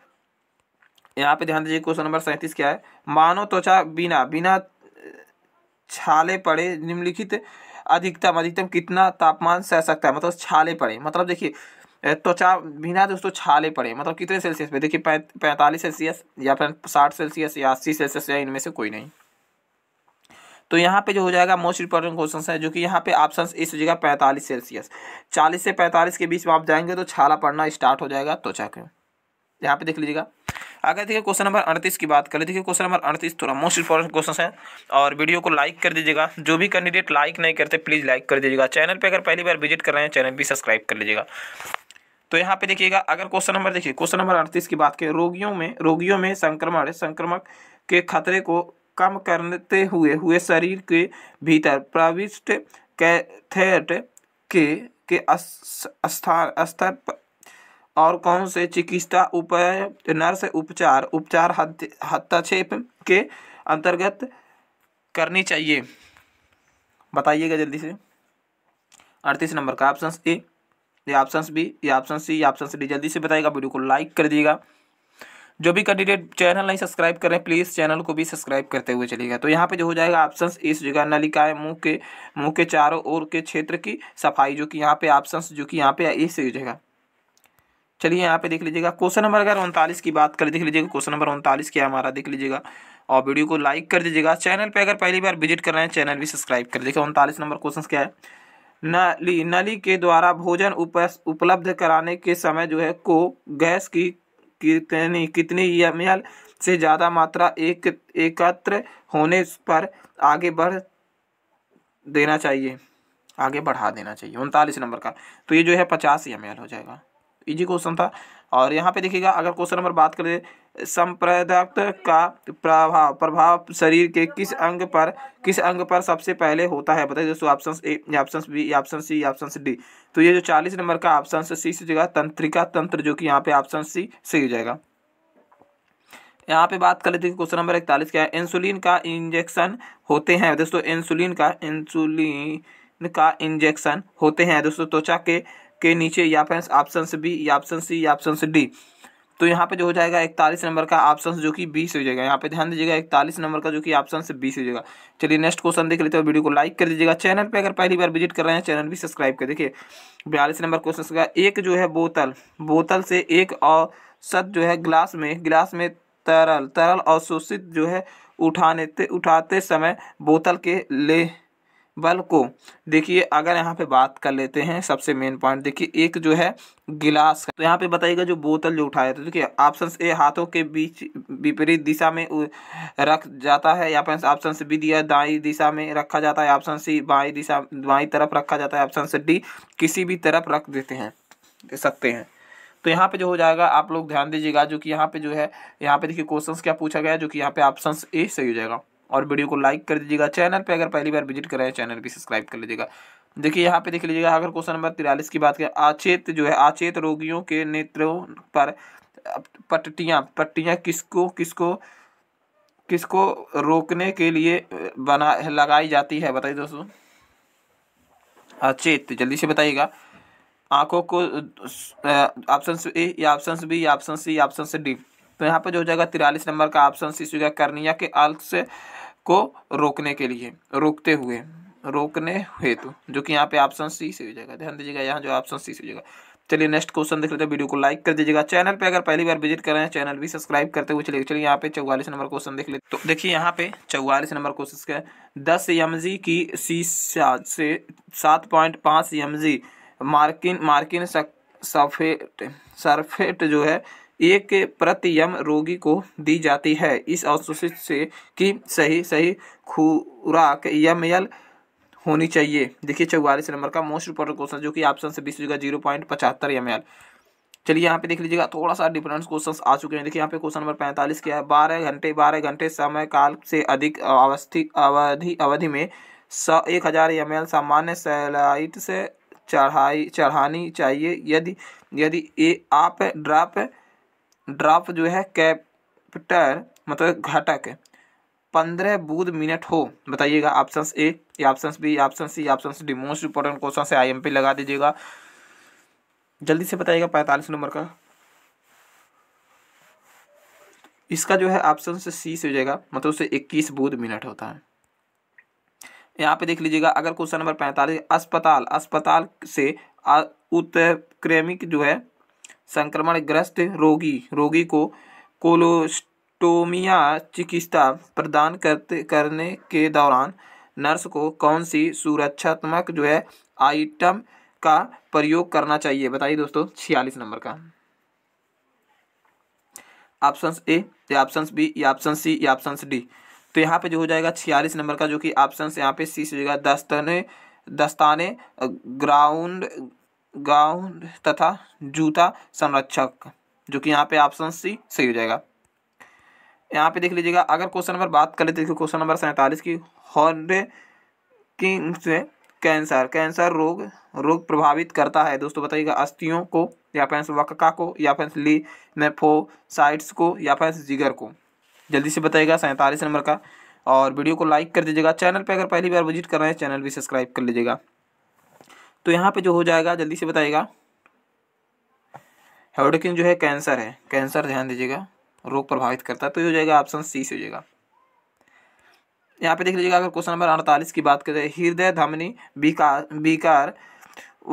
यहाँ पे ध्यान दीजिए क्वेश्चन नंबर सैंतीस क्या है मानव त्वचा बिना बिना छाले पड़े निम्नलिखित अधिकतम अधिकतम कितना तापमान सह सकता है मतलब छाले पड़े मतलब देखिए त्वचा बिना दोस्तों छाले पड़े मतलब कितने सेल्सियस पे देखिए पैंतालीस सेल्सियस या फिर साठ सेल्सियस या अस्सी सेल्सियस या इनमें से कोई नहीं तो यहाँ पे जो हो जाएगा मोस्ट इंपॉर्टेंट क्वेश्चन है जो कि यहाँ पे ऑप्शन इस हो जाएगा पैंतालीस सेल्सियस चालीस से पैंतालीस के बीच में आप जाएंगे तो छाला पड़ना स्टार्ट हो जाएगा त्वचा के यहाँ पे देख लीजिएगा आगे देखिए क्वेश्चन नंबर अड़तीस की बात करें देखिए क्वेश्चन नंबर अड़तीस थोड़ा मोस्ट इंपॉर्टेंट क्वेश्चन है और वीडियो को लाइक कर दीजिएगा जो भी कैंडिडेट लाइक नहीं करते प्लीज़ लाइक कर दीजिएगा चैनल पे अगर पहली बार विजिट कर रहे हैं चैनल भी सब्सक्राइब कर लीजिएगा तो यहाँ पे देखिएगा अगर क्वेश्चन नंबर देखिए क्वेश्चन नंबर अड़तीस की बात करें रोगियों में रोगियों में संक्रमण संक्रमक के खतरे को कम करते हुए हुए शरीर के भीतर प्रविष्ट कैथेट के के स्थान स्तर और कौन से चिकित्सा उपाय नर्स उपचार उपचार हस्तक्षेप के अंतर्गत करनी चाहिए बताइएगा जल्दी से अड़तीस नंबर का ऑप्शन ए या ऑप्शन बी या ऑप्शन सी या ऑप्शन डी जल्दी से बताइएगा वीडियो को लाइक कर दिएगा जो भी कैंडिडेट चैनल नहीं सब्सक्राइब करें प्लीज़ चैनल को भी सब्सक्राइब करते हुए चलिएगा तो यहाँ पे जो हो जाएगा ऑप्शन इस जगह नलिकाय मुंह के मुंह के चारों ओर के क्षेत्र की सफाई जो कि यहाँ पे ऑप्शन जो कि यहाँ पे इस जगह चलिए यहाँ पे देख लीजिएगा क्वेश्चन नंबर अगर उनतालीस की बात करें देख लीजिएगा क्वेश्चन नंबर उनतालीस क्या हमारा देख लीजिएगा और वीडियो को लाइक कर दीजिएगा चैनल पे अगर पहली बार विजिट कर रहे हैं चैनल भी सब्सक्राइब कर देखिए उनतालीस नंबर क्वेश्चन क्या है नली नली के द्वारा भोजन उपलब्ध कराने के समय जो है को गैस की कितनी कितनी एम से ज़्यादा मात्रा एक एकत्र होने पर आगे बढ़ देना चाहिए आगे बढ़ा देना चाहिए उनतालीस नंबर का तो ये जो है पचास एम हो जाएगा इजी क्वेश्चन था और यहाँ पे देखिएगा अगर क्वेश्चन नंबर बात करें संप्रदक्त का प्रभाव प्रभाव शरीर के किस अंग पर किस अंग पर सबसे पहले होता है बताइए दोस्तों option A option B option C option D तो ये जो चालीस नंबर का ऑप्शन सी से जगह तंत्रिका तंत्र जो कि यहाँ पे ऑप्शन सी सही हो जाएगा यहाँ पे बात कर लेते हैं क्वेश्चन नंबर इकतालीस क्या है इंसुलिन का इंजेक्शन होते हैं दोस्तों इंसुलिन का इंसुलिन का इंजेक्शन होते हैं दोस्तों त्वचा के के नीचे या फिर ऑप्शन बी या ऑप्शन सी या ऑप्शन डी तो यहाँ पे जो हो जाएगा इकतालीस नंबर का ऑप्शन जो कि बीस हो जाएगा यहाँ पे ध्यान दीजिएगा इकतालीस नंबर का जो कि ऑप्शन से बीस हो जाएगा चलिए नेक्स्ट क्वेश्चन देख लेते हैं वीडियो को लाइक कर दीजिएगा चैनल पे अगर पहली बार विजिट कर रहे हैं चैनल भी सब्सक्राइब कर देखिए बयालीस नंबर क्वेश्चन का एक जो है बोतल बोतल से एक और सत जो है गिलास में गिलास में तरल तरल और शोषित जो है उठाने उठाते समय बोतल के ले बल को देखिए अगर यहाँ पे बात कर लेते हैं सबसे मेन पॉइंट देखिए एक जो है गिलास तो यहाँ पे बताइएगा जो बोतल जो उठाया था देखिए ऑप्शन ए हाथों के बीच विपरीत दिशा में रख जाता है यहाँ पर ऑप्शन बी दिया दाई दिशा में रखा जाता है ऑप्शन सी बाई दिशा बाई तरफ रखा जाता है ऑप्शन डी किसी भी तरफ रख देते हैं दे सकते हैं तो यहाँ पे जो हो जाएगा आप लोग ध्यान दीजिएगा जो कि यहाँ पे जो है यहाँ पे देखिए क्वेश्चंस क्या पूछा गया जो कि यहाँ पे ऑप्शन ए सही हो जाएगा और वीडियो को लाइक कर दीजिएगा चैनल पर अगर पहली बार विजिट कर रहे हैं चैनल भी सब्सक्राइब कर लीजिएगा देखिए यहाँ पे देख लीजिएगा अगर क्वेश्चन नंबर तिरालीस की बात करें आचेत जो है आचेत रोगियों के नेत्रों पर पट्टियाँ पट्टियाँ किसको किसको किसको रोकने के लिए बना लगाई जाती है बताइए दोस्तों अचेत जल्दी से बताइएगा आंखों को ऑप्शन ए या ऑप्शन बी या ऑप्शन सी या ऑप्शन डी तो यहाँ पे जो हो जाएगा तिरालीस नंबर का ऑप्शन सी हो कर्निया के अल्स को रोकने के लिए रोकते हुए रोकने हेतु जो कि यहाँ पे ऑप्शन सी से हो जाएगा ध्यान दीजिएगा यहाँ जो ऑप्शन सी से हो जाएगा चलिए नेक्स्ट क्वेश्चन देख लेते हैं वीडियो को लाइक कर दीजिएगा चैनल पे अगर पहली बार विजिट कर रहे हैं चैनल भी सब्सक्राइब करते हुए चलिए चलिए यहाँ पे चौवालीस नंबर क्वेश्चन देख लेते तो देखिए यहाँ पे चौवालीस नंबर क्वेश्चन का दस एम की सी से सात पॉइंट पाँच एम मार्किन मार्किन सफेट सरफेट जो है एक प्रति यम रोगी को दी जाती है इस अवशोषित से की सही सही खुराक यम यल होनी चाहिए देखिए चौवालीस नंबर का मोस्ट इंपॉर्टेंट क्वेश्चन जो कि ऑप्शन से बीस जगह जीरो पॉइंट पचहत्तर एम एल चलिए यहाँ पे देख लीजिएगा थोड़ा सा डिफरेंस क्वेश्चंस आ चुके हैं देखिए यहाँ पे क्वेश्चन नंबर पैंतालीस क्या है बारह घंटे बारह घंटे समय काल से अधिक अवस्थित अवधि अवधि में स एक हज़ार एम एल सामान्य सेलाइट से चढ़ाई चढ़ानी चाहिए यदि यदि ए आप ड्राप ड्रॉप जो है कैपिटल मतलब घटक पंद्रह बूथ मिनट हो बताइएगा ऑप्शन ए या option B option C option D most important question है आईएमपी लगा दीजिएगा जल्दी से बताइएगा पैंतालीस नंबर का इसका जो है ऑप्शन से सी से हो जाएगा मतलब उससे इक्कीस बूथ मिनट होता है यहाँ पे देख लीजिएगा अगर क्वेश्चन नंबर पैंतालीस अस्पताल अस्पताल से उत्क्रमिक जो है संक्रमण ग्रस्त रोगी रोगी को कोलोस्टोमिया चिकित्सा प्रदान करते करने के दौरान नर्स को कौन सी सुरक्षात्मक जो है आइटम का प्रयोग करना चाहिए बताइए दोस्तों छियालीस नंबर का ऑप्शन ए या ऑप्शन बी या ऑप्शन सी या ऑप्शन डी तो यहाँ पे जो हो जाएगा छियालीस नंबर का जो कि ऑप्शन यहाँ पे सी से हो जाएगा दस्ताने दस्ताने ग्राउंड गाउन तथा जूता संरक्षक जो कि यहाँ पे ऑप्शन सी सही हो जाएगा यहाँ पे देख लीजिएगा अगर क्वेश्चन नंबर बात करें तो क्वेश्चन नंबर सैंतालीस की हॉर्डे किंग से कैंसर कैंसर रोग रोग प्रभावित करता है दोस्तों बताइएगा अस्थियों को या फिर वक्का को या फिर ली नेफोसाइट्स को या फिर जिगर को जल्दी से बताइएगा सैंतालीस नंबर का और वीडियो को लाइक कर दीजिएगा चैनल पे अगर पहली बार विजिट कर रहे हैं चैनल भी सब्सक्राइब कर लीजिएगा तो यहाँ पे जो हो जाएगा जल्दी से बताइएगा हेवडोकिन जो है कैंसर है कैंसर ध्यान दीजिएगा रोग प्रभावित करता है तो ये हो जाएगा ऑप्शन सी से हो जाएगा यहाँ पे देख लीजिएगा अगर क्वेश्चन नंबर अड़तालीस की बात करें हृदय धमनी बीकार बीकार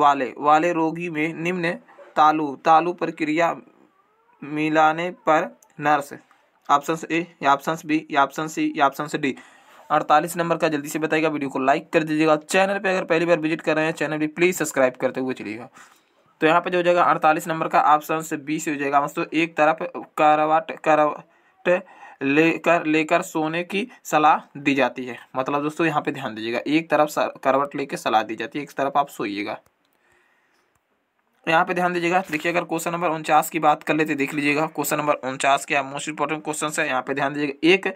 वाले वाले रोगी में निम्न तालु तालु प्रक्रिया मिलाने पर नर्स ऑप्शन ए या ऑप्शन बी या ऑप्शन सी या ऑप्शन डी अड़तालीस नंबर का जल्दी से बताएगा वीडियो को लाइक कर दीजिएगा चैनल पर अगर पहली बार विजिट कर रहे हैं चैनल भी प्लीज़ सब्सक्राइब करते हुए चलिएगा तो यहाँ पे जो हो जाएगा अड़तालीस नंबर का ऑप्शन से बीस हो जाएगा मतलब एक तरफ करावट करावट लेकर लेकर सोने की सलाह दी जाती है मतलब दोस्तों यहाँ पे ध्यान दीजिएगा एक तरफ करवट लेकर सलाह दी जाती है एक तरफ आप सोइएगा यहाँ पे ध्यान दीजिएगा देखिए अगर क्वेश्चन नंबर उनचास की बात कर लेते देख लीजिएगा क्वेश्चन नंबर उनचास क्या मोस्ट इंपॉर्टेंट क्वेश्चन है यहाँ पे ध्यान दीजिएगा एक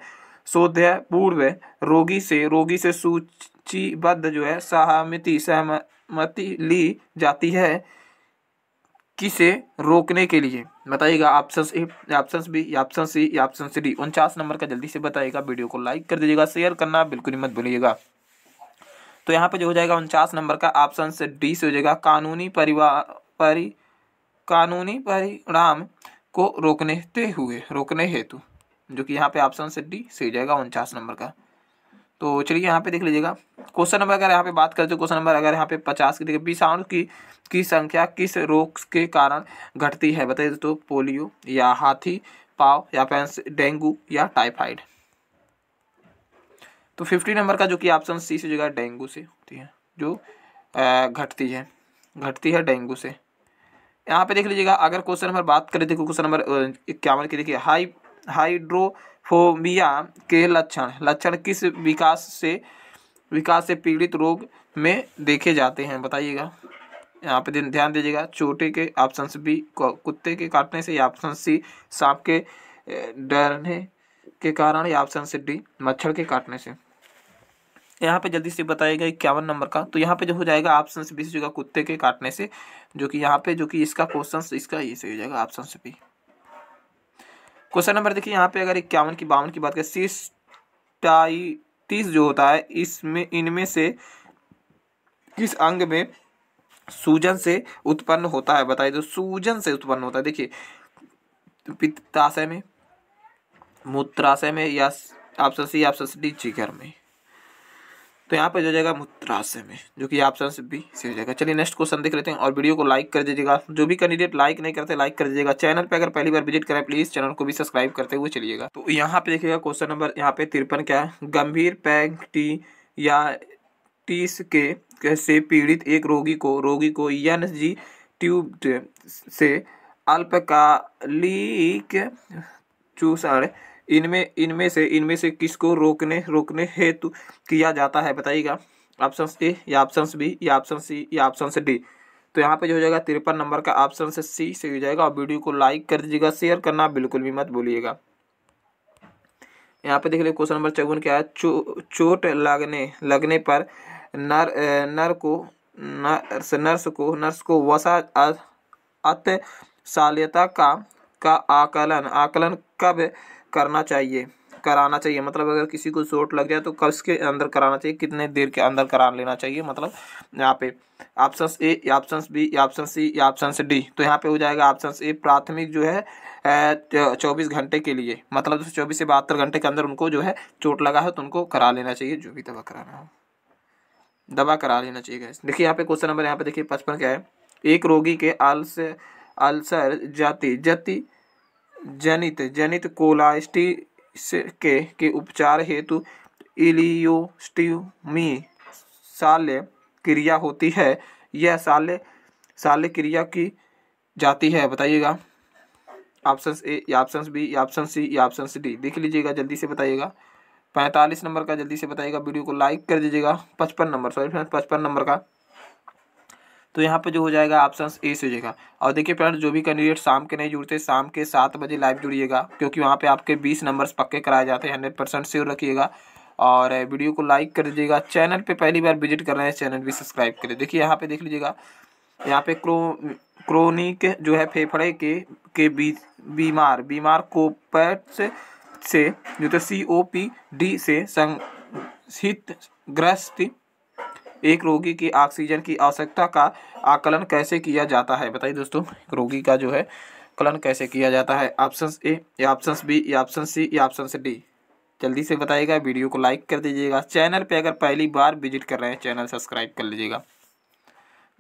शोध्य पूर्व रोगी से रोगी से सूचीबद्ध जो है सहमति सहमति ली जाती है किसे रोकने के लिए बताइएगा option A option B option C option D उनचास नंबर का जल्दी से बताइएगा वीडियो को लाइक कर दीजिएगा शेयर करना बिल्कुल ही मत भूलिएगा तो यहाँ पे जो हो जाएगा उनचास नंबर का ऑप्शन से डी से हो जाएगा कानूनी परिवार परि कानूनी परिणाम को रोकने हुए रोकने हेतु जो कि यहाँ पे ऑप्शन से डी सही जाएगा उनचास नंबर का तो चलिए यहाँ पे देख लीजिएगा क्वेश्चन नंबर अगर यहाँ पे बात करते हो क्वेश्चन नंबर अगर यहाँ पे पचास की देखिए विषाणु की की संख्या किस रोग के कारण घटती है बताइए तो पोलियो या हाथी पाव या फिर डेंगू या टाइफाइड तो फिफ्टी नंबर का जो कि ऑप्शन सी से जगह डेंगू से होती है जो घटती है घटती है डेंगू से यहाँ पे देख लीजिएगा अगर क्वेश्चन नंबर बात करें देखो क्वेश्चन नंबर इक्यावन की देखिए हाई हाइड्रोफोबिया के लक्षण लक्षण किस विकास से विकास से पीड़ित रोग में देखे जाते हैं बताइएगा यहाँ पे ध्यान दीजिएगा चोटे के ऑप्शन बी कुत्ते के काटने से या ऑप्शन सी सांप के डरने के कारण या ऑप्शन से डी मच्छर के काटने से यहाँ पे जल्दी से बताइएगा इक्यावन नंबर का तो यहाँ पे जो हो जाएगा ऑप्शन बी से जो कुत्ते के काटने से जो कि यहाँ पे जो कि इसका क्वेश्चन इसका ये सही हो जाएगा ऑप्शन बी क्वेश्चन नंबर देखिए यहाँ पे अगर इक्यावन की बावन की बात करें शीर्ष तीस जो होता है इसमें इनमें से किस अंग में सूजन से उत्पन्न होता है बताइए तो सूजन से उत्पन्न होता है देखिए पित्ताशय में मूत्राशय में या ऑप्शन सी ऑप्शन डी जिगर में तो यहाँ पे जो जाएगा मूत्राशय में जो कि ऑप्शन बी सी हो जाएगा चलिए नेक्स्ट क्वेश्चन देख लेते हैं और वीडियो को लाइक कर दीजिएगा जो भी कैंडिडेट लाइक नहीं करते लाइक कर दीजिएगा चैनल पे अगर पहली बार विजिट करें प्लीज चैनल को भी सब्सक्राइब करते हुए चलिएगा तो यहाँ पे देखिएगा क्वेश्चन नंबर यहाँ पे तिरपन क्या है गंभीर टी या टीस के से पीड़ित एक रोगी को रोगी को एन जी ट्यूब से अल्पकालिक चूषण इनमें इनमें से इनमें से किसको रोकने रोकने हेतु किया जाता है बताइएगा ऑप्शन ए या ऑप्शन बी या ऑप्शन सी या ऑप्शन डी तो यहाँ पे जो हो जाएगा तिरपन नंबर का ऑप्शन से सी से हो जाएगा और वीडियो को लाइक कर दीजिएगा शेयर करना बिल्कुल भी मत भूलिएगा यहाँ पे देख लीजिए क्वेश्चन नंबर चौवन क्या है चो, चोट लगने लगने पर नर नर को नर्स नर्स को नर्स को वसा अत का का आकलन आकलन कब करना चाहिए कराना चाहिए मतलब अगर किसी को चोट लग जाए तो कब के अंदर कराना चाहिए कितने देर के अंदर करा लेना चाहिए मतलब यहाँ पे option A option B option C option D तो यहाँ पे हो जाएगा ऑप्शन ए प्राथमिक जो है चौबीस घंटे के लिए मतलब चौबीस से बहत्तर घंटे के अंदर उनको जो है चोट लगा है तो उनको करा लेना चाहिए जो भी दवा कराना हो दवा करा लेना चाहिए देखिए यहाँ पे क्वेश्चन नंबर यहाँ पे देखिए पचपन क्या है एक रोगी के आलस अल्सर जाति जाति जनित जनित कोलास्टी के, के उपचार हेतु इलियोस्टिमी शाल्य क्रिया होती है यह शाल्य शाल्य क्रिया की जाती है बताइएगा ऑप्शन ए या ऑप्शन बी या ऑप्शन सी या ऑप्शन डी देख लीजिएगा जल्दी से बताइएगा पैंतालीस नंबर का जल्दी से बताइएगा वीडियो को लाइक कर दीजिएगा पचपन नंबर सॉरी फ्रेंड्स पचपन नंबर का तो यहाँ पर जो हो जाएगा ऑप्शन ए से हो जाएगा और देखिए फ्रेंड जो भी कैंडिडेट शाम के नहीं जुड़ते शाम के सात बजे लाइव जुड़िएगा क्योंकि वहाँ पर आपके बीस नंबर्स पक्के कराए जाते हैं हंड्रेड परसेंट सेव रखिएगा और वीडियो को लाइक कर दीजिएगा चैनल पे पहली बार विजिट कर रहे हैं चैनल भी सब्सक्राइब करें देखिए यहाँ पे देख लीजिएगा यहाँ पे क्रो क्रोनिक जो है फेफड़े के के बी, बीमार बीमार कोपैट से जो तो सी ओ पी डी से संहित ग्रस्त एक रोगी की ऑक्सीजन की आवश्यकता का आकलन कैसे किया जाता है बताइए दोस्तों रोगी का जो है कलन कैसे किया जाता है ऑप्शन ए या ऑप्शन बी या ऑप्शन सी या ऑप्शन डी जल्दी से बताइएगा वीडियो को लाइक कर दीजिएगा चैनल पे अगर पहली बार विजिट कर रहे हैं चैनल सब्सक्राइब कर लीजिएगा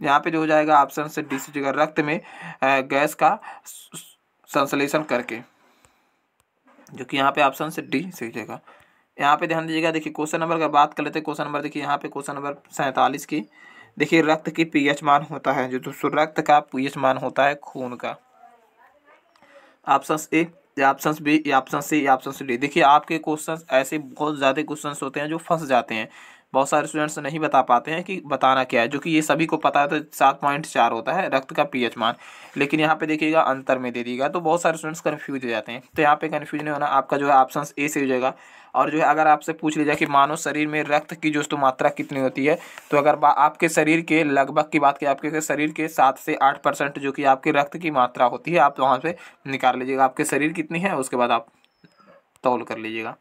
यहाँ पे जो हो जाएगा ऑप्शन से डी सी जगह रक्त में गैस का संश्लेषण करके जो कि यहाँ पे ऑप्शन से डी से जगह यहाँ पे ध्यान दीजिएगा देखिए क्वेश्चन नंबर अगर बात कर लेते हैं क्वेश्चन नंबर देखिए यहाँ पे क्वेश्चन नंबर सैंतालीस की देखिए रक्त की पीएच मान होता है जो दोस्तों रक्त का पीएच मान होता है खून का ऑप्शन ए या ऑप्शन बी या ऑप्शन सी या ऑप्शन डी देखिए आपके क्वेश्चन ऐसे बहुत ज़्यादा क्वेश्चन होते हैं जो फंस जाते हैं बहुत सारे स्टूडेंट्स तो नहीं बता पाते हैं कि बताना क्या है जो कि ये सभी को पता है तो सात पॉइंट चार होता है रक्त का पीएच मान लेकिन यहाँ पे देखिएगा अंतर में दे दिएगा तो बहुत सारे स्टूडेंट्स कन्फ्यूज हो जाते हैं तो यहाँ पे कन्फ्यूज नहीं होना आपका जो है ऑप्शन ए से हो जाएगा और जो है अगर आपसे पूछ लिया जाए कि मानव शरीर में रक्त की जो तो मात्रा कितनी होती है तो अगर आपके शरीर के लगभग की बात की आपके शरीर के सात से आठ परसेंट जो कि आपके रक्त की मात्रा होती है आप वहाँ से निकाल लीजिएगा आपके शरीर कितनी है उसके बाद आप तौल कर लीजिएगा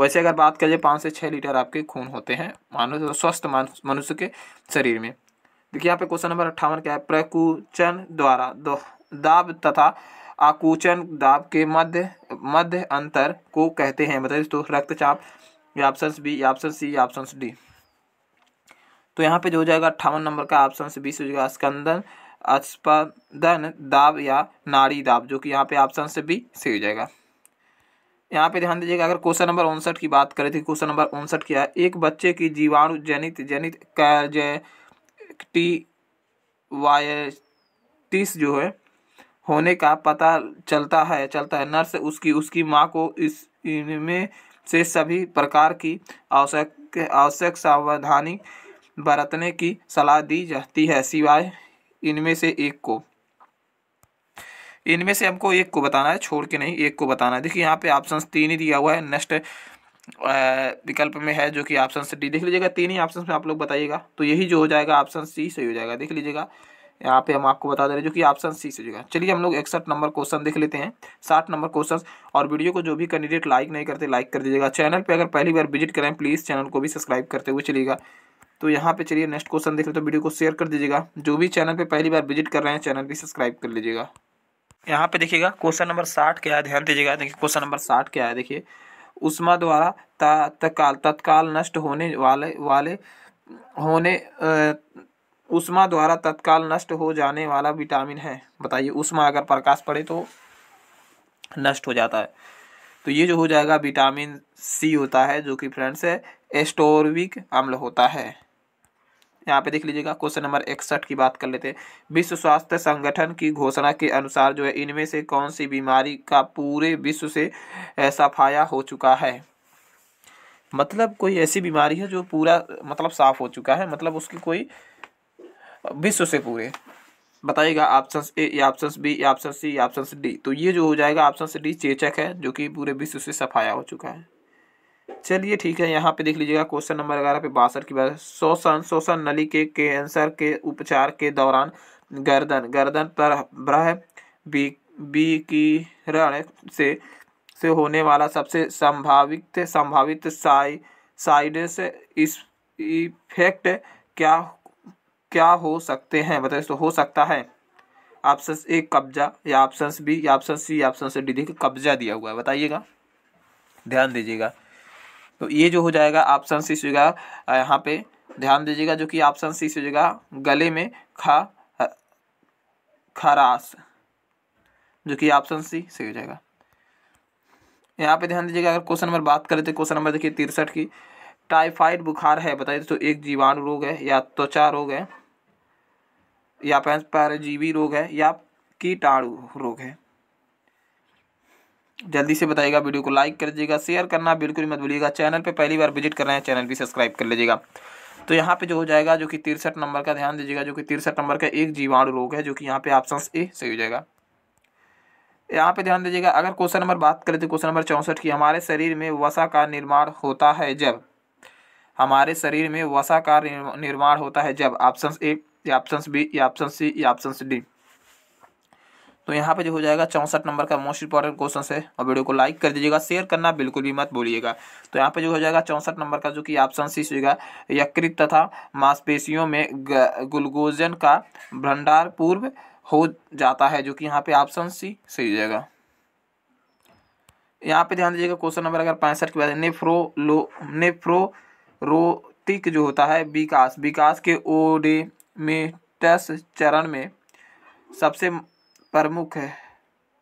वैसे अगर बात करिए पाँच से छः लीटर आपके खून होते हैं मानव तो स्वस्थ मनुष्य के शरीर में देखिए यहाँ पे क्वेश्चन नंबर अट्ठावन क्या है प्रकुचन द्वारा दो दाब तथा आकुचन दाब के मध्य मध्य अंतर को कहते हैं बताइए तो रक्तचाप या ऑप्शन बी या ऑप्शन सी या ऑप्शन डी तो यहाँ पे जो हो जाएगा अट्ठावन नंबर का ऑप्शन बी से हो जाएगा स्कंदन अस्पंदन दाब या नाड़ी दाब जो कि यहाँ पे ऑप्शन बी से हो जाएगा यहाँ पे ध्यान दीजिएगा अगर क्वेश्चन नंबर उनसठ की बात करें तो क्वेश्चन नंबर उनसठ क्या है एक बच्चे की जीवाणु जनित जनित जय वायटिस जो है होने का पता चलता है चलता है नर्स उसकी उसकी माँ को इस इनमें से सभी प्रकार की आवश्यक आवश्यक सावधानी बरतने की सलाह दी जाती है सिवाय इनमें से एक को इनमें से हमको एक को बताना है छोड़ के नहीं एक को बताना है देखिए यहाँ पे ऑप्शन तीन ही दिया हुआ है नेक्स्ट विकल्प में है जो कि ऑप्शन डी देख लीजिएगा तीन ही ऑप्शन में आप लोग बताइएगा तो यही जो हो जाएगा ऑप्शन सी सही हो जाएगा देख लीजिएगा यहाँ पे हम आपको बता दे रहे हैं जो कि ऑप्शन सी से जगह चलिए हम लोग इकसठ नंबर क्वेश्चन देख लेते हैं साठ नंबर क्वेश्चन और वीडियो को जो भी कैंडिडेट लाइक नहीं करते लाइक कर दीजिएगा चैनल पे अगर पहली बार विजिट करें प्लीज़ चैनल को भी सब्सक्राइब करते हुए चलिएगा तो यहाँ पे चलिए नेक्स्ट क्वेश्चन देख लेते तो वीडियो को शेयर कर दीजिएगा जो भी चैनल पर पहली बार विजिट कर रहे हैं चैनल भी सब्सक्राइब कर लीजिएगा यहाँ पे देखिएगा क्वेश्चन नंबर साठ क्या है ध्यान दीजिएगा देखिए क्वेश्चन नंबर साठ क्या है देखिए उष्मा द्वारा तत्काल तत्काल नष्ट होने वाले वाले होने उष्मा द्वारा तत्काल नष्ट हो जाने वाला विटामिन है बताइए उष्मा अगर प्रकाश पड़े तो नष्ट हो जाता है तो ये जो हो जाएगा विटामिन सी होता है जो कि फ्रेंड्स है एस्टोरविक अम्ल होता है यहाँ पे देख लीजिएगा क्वेश्चन नंबर इकसठ की बात कर लेते हैं विश्व स्वास्थ्य संगठन की घोषणा के अनुसार जो है इनमें से कौन सी बीमारी का पूरे विश्व से सफाया हो चुका है मतलब कोई ऐसी बीमारी है जो पूरा मतलब साफ हो चुका है मतलब उसकी कोई विश्व से पूरे बताइएगा ऑप्शन ए या ऑप्शन बी या ऑप्शन सी या ऑप्शन डी तो ये जो हो जाएगा ऑप्शन डी चेचक है जो कि पूरे विश्व से सफाया हो चुका है चलिए ठीक है यहाँ पे देख लीजिएगा क्वेश्चन नंबर ग्यारह पे बासठ की बात शोषण शोषण नली के कैंसर के उपचार के दौरान गर्दन गर्दन पर ब्रह विकिरण से से होने वाला सबसे संभावित संभावित साइ साइडस इस इफेक्ट क्या क्या हो सकते हैं बताइए तो हो सकता है ऑप्शन ए कब्जा या ऑप्शन बी या ऑप्शन सी या ऑप्शन सी डी देखिए कब्जा दिया हुआ है बताइएगा ध्यान दीजिएगा तो ये जो हो जाएगा ऑप्शन सी सुझेगा यहाँ पे ध्यान दीजिएगा जो कि ऑप्शन सी सुझेगा गले में खा खरास जो कि ऑप्शन सी सही हो जाएगा यहाँ पे ध्यान दीजिएगा अगर क्वेश्चन नंबर बात करें तो क्वेश्चन नंबर देखिए तिरसठ की टाइफाइड बुखार है बताइए तो एक जीवाणु रोग है या त्वचा रोग है या पैरजीवी रोग है या कीटाणु रोग है जल्दी से बताइएगा वीडियो को लाइक कर दीजिएगा शेयर करना बिल्कुल मत भूलिएगा चैनल पर पहली बार विजिट कर रहे हैं चैनल भी सब्सक्राइब कर लीजिएगा तो यहाँ पे जो हो जाएगा जो कि तिरसठ नंबर का ध्यान दीजिएगा जो कि तिरसठ नंबर का एक जीवाणु रोग है जो कि यहाँ पे ऑप्शन ए सही हो जाएगा यहाँ पे ध्यान दीजिएगा अगर क्वेश्चन नंबर बात करें तो क्वेश्चन नंबर चौंसठ की हमारे शरीर में वसा का निर्माण होता है जब हमारे शरीर में वसा का निर्माण होता है जब ऑप्शन ए या ऑप्शन बी या ऑप्शन सी या ऑप्शन डी तो यहाँ पे जो हो जाएगा चौंसठ नंबर का मोस्ट इंपॉर्टेंट क्वेश्चन है और वीडियो को लाइक कर दीजिएगा शेयर करना बिल्कुल भी मत बोलिएगा तो यहाँ पे जो हो जाएगा चौंसठ नंबर का जो कि ऑप्शन सी होगा यकृत तथा मांसपेशियों में ग्लूकोजन का भंडार पूर्व हो जाता है जो कि यहाँ पे ऑप्शन सी सही हो जाएगा यहाँ पे ध्यान दीजिएगा क्वेश्चन नंबर अगर पैंसठ के बाद नेफ्रो लो नेफ्रो रोटिक जो होता है विकास विकास के ओडेमेटस चरण में सबसे प्रमुख है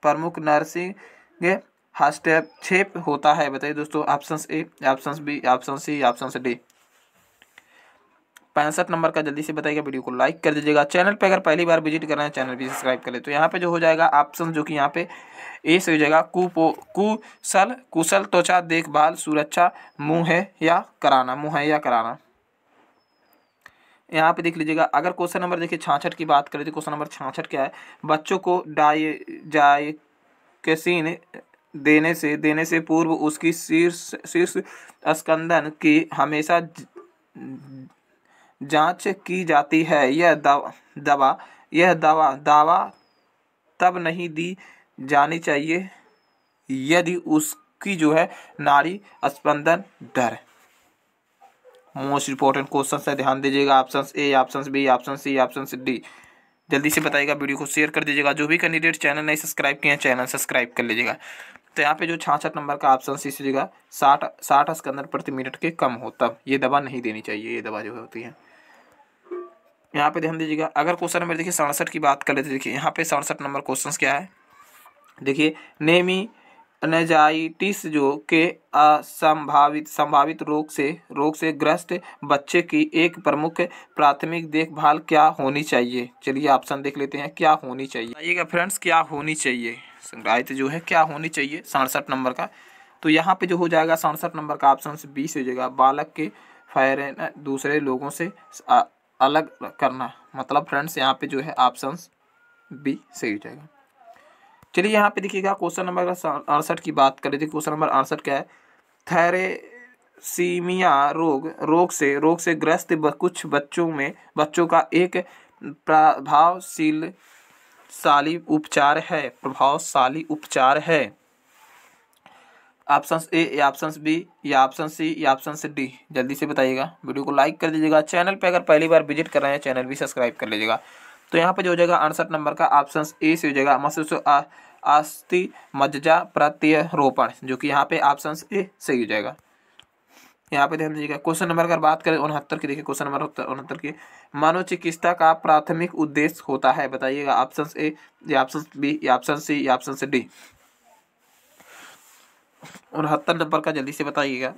प्रमुख नर्सिंग हस्तक्षेप होता है बताइए दोस्तों option A option B option C option D पैंसठ नंबर का जल्दी से बताइएगा वीडियो को लाइक कर दीजिएगा चैनल पे अगर पहली बार विजिट कर रहे हैं चैनल भी सब्सक्राइब करें तो यहाँ पे जो हो जाएगा ऑप्शन जो कि यहाँ पे ए से हो जाएगा कुपो कुशल कुशल त्वचा देखभाल सुरक्षा मुँह है या कराना मुँह है या कराना यहाँ पे देख लीजिएगा अगर क्वेश्चन नंबर देखिए छाछठ की बात करें तो क्वेश्चन नंबर छाछठ क्या है बच्चों को डाय कैसीन देने से देने से पूर्व उसकी शीर्ष शीर्ष स्कंदन की हमेशा जांच की जाती है यह दवा दवा यह दवा दवा तब नहीं दी जानी चाहिए यदि उसकी जो है नारी स्पंदन दर मोस्ट इंपॉर्टेंट क्वेश्चन है ध्यान दीजिएगा option A option B option C option D जल्दी से बताइएगा वीडियो को शेयर कर दीजिएगा जो भी कैंडिडेट चैनल नहीं सब्सक्राइब किए हैं चैनल सब्सक्राइब कर लीजिएगा तो यहाँ पे जो छाछठ नंबर का ऑप्शन सी जगह साठ साठ स्कंदर प्रति मिनट के कम हो तब ये दवा नहीं देनी चाहिए ये दवा जो होती है यहाँ पे ध्यान दीजिएगा अगर क्वेश्चन नंबर देखिए सड़सठ की बात कर लेते देखिए यहाँ पे सड़सठ नंबर क्वेश्चन क्या है देखिए नेमी एनजाइटिस जो के असंभावित संभावित रोग से रोग से ग्रस्त बच्चे की एक प्रमुख प्राथमिक देखभाल क्या होनी चाहिए चलिए ऑप्शन देख लेते हैं क्या होनी चाहिए आइएगा फ्रेंड्स क्या होनी चाहिए संग्राहित जो है क्या होनी चाहिए सड़सठ नंबर का तो यहाँ पे जो हो जाएगा सड़सठ नंबर का ऑप्शन बी से हो जाएगा बालक के फैर दूसरे लोगों से अलग करना मतलब फ्रेंड्स यहाँ पे जो है ऑप्शन बी सही हो जाएगा चलिए यहाँ पे देखिएगा क्वेश्चन नंबर अड़सठ की बात करें देखिए क्वेश्चन नंबर अड़सठ क्या है थैरेसीमिया रोग रोग से रोग से ग्रस्त कुछ बच्चों में बच्चों का एक प्रभावशील शाली उपचार है प्रभावशाली उपचार है ऑप्शन ए या ऑप्शन बी या ऑप्शन सी या ऑप्शन डी जल्दी से बताइएगा वीडियो को लाइक कर दीजिएगा चैनल पे अगर पहली बार विजिट कर रहे हैं चैनल भी सब्सक्राइब कर लीजिएगा तो यहाँ पर जो हो जाएगा अड़सठ नंबर का ऑप्शन ए से हो जाएगा मस्तिष्क अस्थि मज्जा प्रत्यारोपण जो कि यहाँ पे ऑप्शन ए सही हो जाएगा यहाँ पे ध्यान दीजिएगा क्वेश्चन नंबर अगर बात करें उनहत्तर की देखिए क्वेश्चन नंबर उनहत्तर की मनोचिकित्सा का प्राथमिक उद्देश्य होता है बताइएगा ऑप्शन ए या ऑप्शन बी या ऑप्शन सी या ऑप्शन डी उनहत्तर नंबर का जल्दी से बताइएगा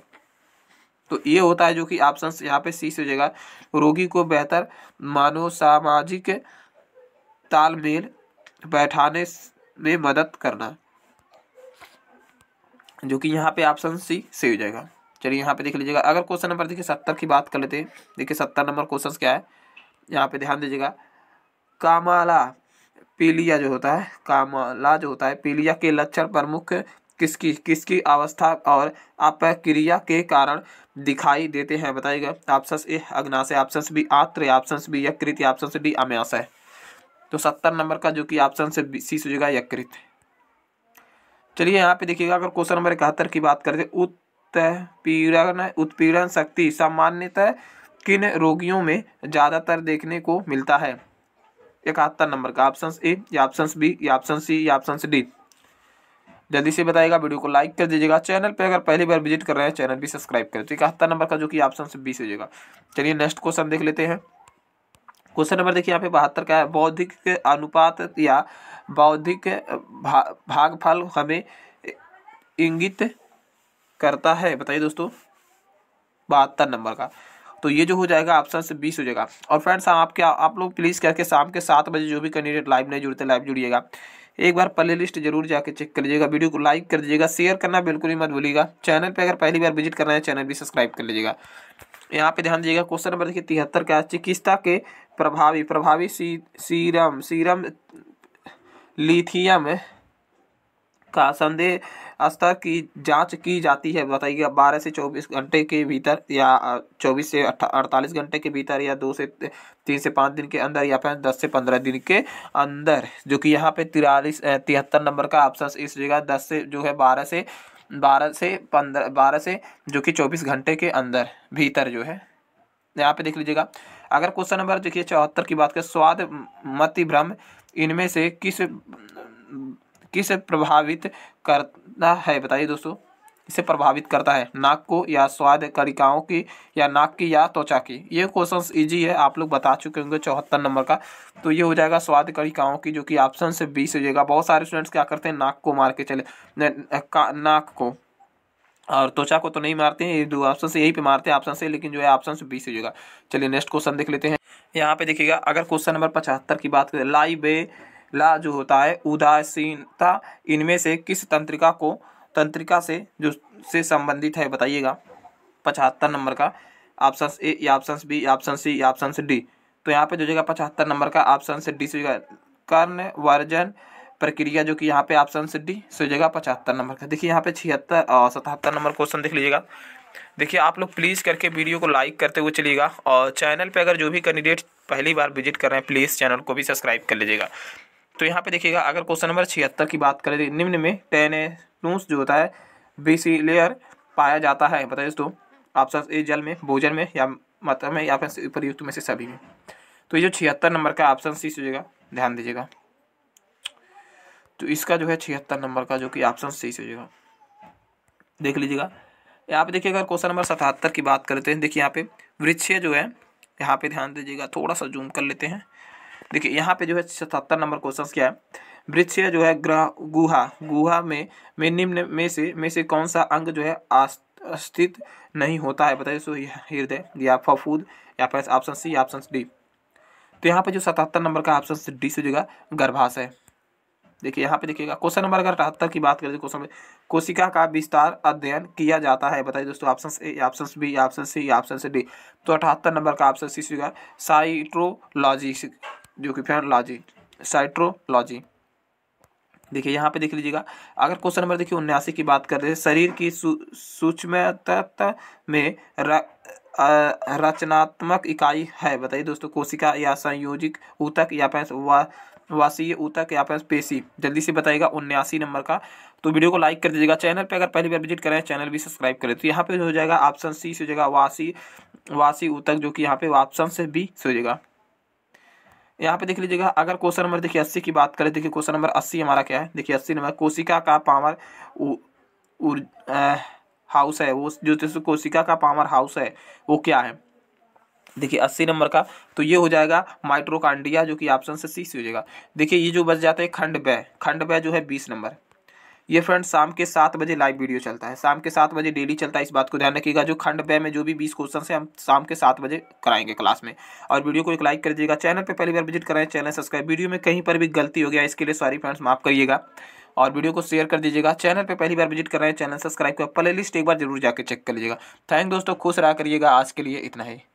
तो ये होता है जो कि ऑप्शन यहाँ पे सी से हो जाएगा रोगी को बेहतर मानव सामाजिक तालमेल बैठाने में मदद करना जो कि यहाँ पे ऑप्शन सी सही हो जाएगा चलिए यहाँ पे देख लीजिएगा अगर क्वेश्चन नंबर देखिए सत्तर की बात कर लेते हैं देखिए सत्तर नंबर क्वेश्चन क्या है यहाँ पे ध्यान दीजिएगा कामाला पीलिया जो होता है कामाला जो होता है पीलिया के लक्षण प्रमुख किसकी किसकी अवस्था और अपक्रिया के कारण दिखाई देते हैं बताइएगा ऑप्शन ए अग्नाशय ऑप्शन बी आत्र ऑप्शन बी यकृत ऑप्शन डी अम्याशय तो सत्तर नंबर का जो कि ऑप्शन से सी से जगह यकृत है चलिए यहाँ पे देखिएगा अगर क्वेश्चन नंबर इकहत्तर की बात करते उत्पीड़न उत्पीड़न शक्ति सामान्यतः किन रोगियों में ज़्यादातर देखने को मिलता है इकहत्तर नंबर का ऑप्शन ए या ऑप्शन बी या ऑप्शन सी या ऑप्शन डी जल्दी से बताएगा वीडियो को लाइक कर दीजिएगा चैनल पे अगर पहली बार विजिट कर रहे हैं चैनल भी सब्सक्राइब करें तो इकहत्तर नंबर का जो कि ऑप्शन बी हो जाएगा चलिए नेक्स्ट क्वेश्चन देख लेते हैं क्वेश्चन नंबर देखिए यहाँ पे बहत्तर का है बौद्धिक अनुपात या बौद्धिक भा, भागफल हमें इंगित करता है बताइए दोस्तों बहत्तर नंबर का तो ये जो हो जाएगा ऑप्शन से बीस हो जाएगा और फ्रेंड्स आपके आप लोग प्लीज़ करके शाम के सात बजे जो भी कैंडिडेट लाइव नहीं जुड़ते लाइव जुड़िएगा एक बार प्ले लिस्ट जरूर जाके चेक कर लीजिएगा वीडियो को लाइक कर दीजिएगा शेयर करना बिल्कुल ही मत भूलिएगा चैनल पे अगर पहली बार विजिट करना है चैनल भी सब्सक्राइब कर लीजिएगा यहाँ पे ध्यान दीजिएगा क्वेश्चन नंबर देखिए तिहत्तर का चिकित्सा के प्रभावी प्रभावी सी सीरम सीरम लिथियम का संदेह स्तर की जांच की जाती है बताइएगा बारह से चौबीस घंटे के भीतर या चौबीस से अड़तालीस घंटे के भीतर या दो से तीन से पाँच दिन के अंदर या फिर दस से पंद्रह दिन के अंदर जो कि यहाँ पे तिरालीस तिहत्तर नंबर का ऑप्शन इस जगह दस से जो है बारह से बारह से पंद्रह बारह से जो कि चौबीस घंटे के अंदर भीतर जो है यहाँ पे देख लीजिएगा अगर क्वेश्चन नंबर देखिए चौहत्तर की बात करें स्वाद मति भ्रम इनमें से किस किस प्रभावित करता है बताइए दोस्तों इसे प्रभावित करता है नाक को या स्वाद कड़िकाओं की या नाक की या त्वचा की ये क्वेश्चंस इजी है आप लोग बता चुके होंगे चौहत्तर नंबर का तो ये हो जाएगा स्वाद कड़िकाओं की जो कि ऑप्शन से बीस हो जाएगा बहुत सारे स्टूडेंट्स क्या करते हैं नाक को मार के चले नाक को और त्वचा को तो नहीं मारते हैं ये दो ऑप्शन से यही पे मारते हैं ऑप्शन से लेकिन जो है ऑप्शन से बीस हो जाएगा चलिए नेक्स्ट क्वेश्चन देख लेते हैं यहाँ पे देखिएगा अगर क्वेश्चन नंबर पचहत्तर की बात करें बे ला जो होता है उदासीनता इनमें से किस तंत्रिका को तंत्रिका से जो से संबंधित है बताइएगा पचहत्तर नंबर का ऑप्शन ए या ऑप्शन बी या ऑप्शन सी या ऑप्शन डी तो यहाँ पे जो जगह पचहत्तर नंबर का ऑप्शन से डी से कर्ण वर्जन प्रक्रिया जो कि यहाँ पे ऑप्शन से डी सो जगह पचहत्तर नंबर का देखिए यहाँ पे छिहत्तर और सतहत्तर नंबर क्वेश्चन देख लीजिएगा देखिए आप लोग प्लीज़ करके वीडियो को लाइक करते हुए चलिएगा और चैनल पे अगर जो भी कैंडिडेट पहली बार विजिट कर रहे हैं प्लीज़ चैनल को भी सब्सक्राइब कर लीजिएगा तो यहाँ पर देखिएगा अगर क्वेश्चन नंबर छिहत्तर की बात करें तो निम्न में टेन ए प्लूस जो होता है बीसीलेयर पाया जाता है बताइए दोस्तों आप सब ए जल में भोजन में या मात्रा में या फिर उपयुक्त में से सभी में तो ये जो छिहत्तर नंबर का ऑप्शन सी सोजिएगा ध्यान दीजिएगा तो इसका जो है छिहत्तर नंबर का जो कि ऑप्शन सी सोजिएगा देख लीजिएगा यहाँ पे देखिए अगर क्वेश्चन नंबर सतहत्तर की बात करते हैं देखिए यहाँ पे वृक्ष जो है यहाँ पे ध्यान दीजिएगा थोड़ा सा जूम कर लेते हैं देखिए यहाँ पे जो है सतहत्तर नंबर क्वेश्चन क्या है वृक्ष जो है ग्रह गुहा गुहा में में निम्न में से में से कौन सा अंग जो है अस्तित्व नहीं होता है बताइए सो हृदय या फफूद या फिर ऑप्शन सी या ऑप्शन डी तो यहाँ पे जो सतहत्तर नंबर का ऑप्शन डी से गर्भाश गर्भाशय देखिए यहाँ पे देखिएगा क्वेश्चन नंबर अगर अठहत्तर की बात करें तो क्वेश्चन कोशिका का विस्तार अध्ययन किया जाता है बताइए दोस्तों option A option B option C option D तो अठहत्तर नंबर का ऑप्शन सी होगा साइट्रोलॉजी जो कि फिर लॉजी साइट्रोलॉजी देखिए यहाँ पे देख लीजिएगा अगर क्वेश्चन नंबर देखिए उन्यासी की बात कर रहे हैं शरीर की सूक्ष्मता में रचनात्मक इकाई है बताइए दोस्तों कोशिका या संयोजिक ऊतक या पैंस वा वासीय ऊतक या पैंस पेशी जल्दी से बताइएगा उन्यासी नंबर का तो वीडियो को लाइक कर दीजिएगा चैनल पे अगर पहली बार विजिट करें चैनल भी सब्सक्राइब करें तो यहाँ पे हो जाएगा ऑप्शन सी से हो जाएगा वासी वासी ऊतक जो कि यहाँ पे ऑप्शन से बी से हो जाएगा यहाँ पे देख लीजिएगा अगर क्वेश्चन नंबर देखिए अस्सी की बात करें देखिए क्वेश्चन नंबर अस्सी हमारा क्या है देखिए अस्सी नंबर कोशिका का पावर हाउस है वो जो जैसे कोशिका का पावर हाउस है वो क्या है देखिए अस्सी नंबर का तो ये हो जाएगा माइट्रोकांडिया जो कि ऑप्शन से सी हो जाएगा देखिए ये जो बच जाता है खंड बै खंड बै जो है बीस नंबर ये फ्रेंड शाम के सात बजे लाइव वीडियो चलता है शाम के सात बजे डेली चलता है इस बात को ध्यान रखिएगा जो खंड बे में जो भी बीस क्वेश्चन है हम शाम के सात बजे कराएंगे क्लास में और वीडियो को एक लाइक कर दीजिएगा चैनल पर पहली बार विजिट कराएं चैनल सब्सक्राइब वीडियो में कहीं पर भी गलती हो गया इसके लिए सॉरी फ्रेंड्स माफ़ करिएगा और वीडियो को शेयर कर दीजिएगा चैनल पर पहली बार विजिट कर रहे हैं चैनल सब्सक्राइब कर प्ले लिस्ट एक बार जरूर जाकर चेक कर लीजिएगा थैंक दोस्तों खुश रहा करिएगा आज के लिए इतना ही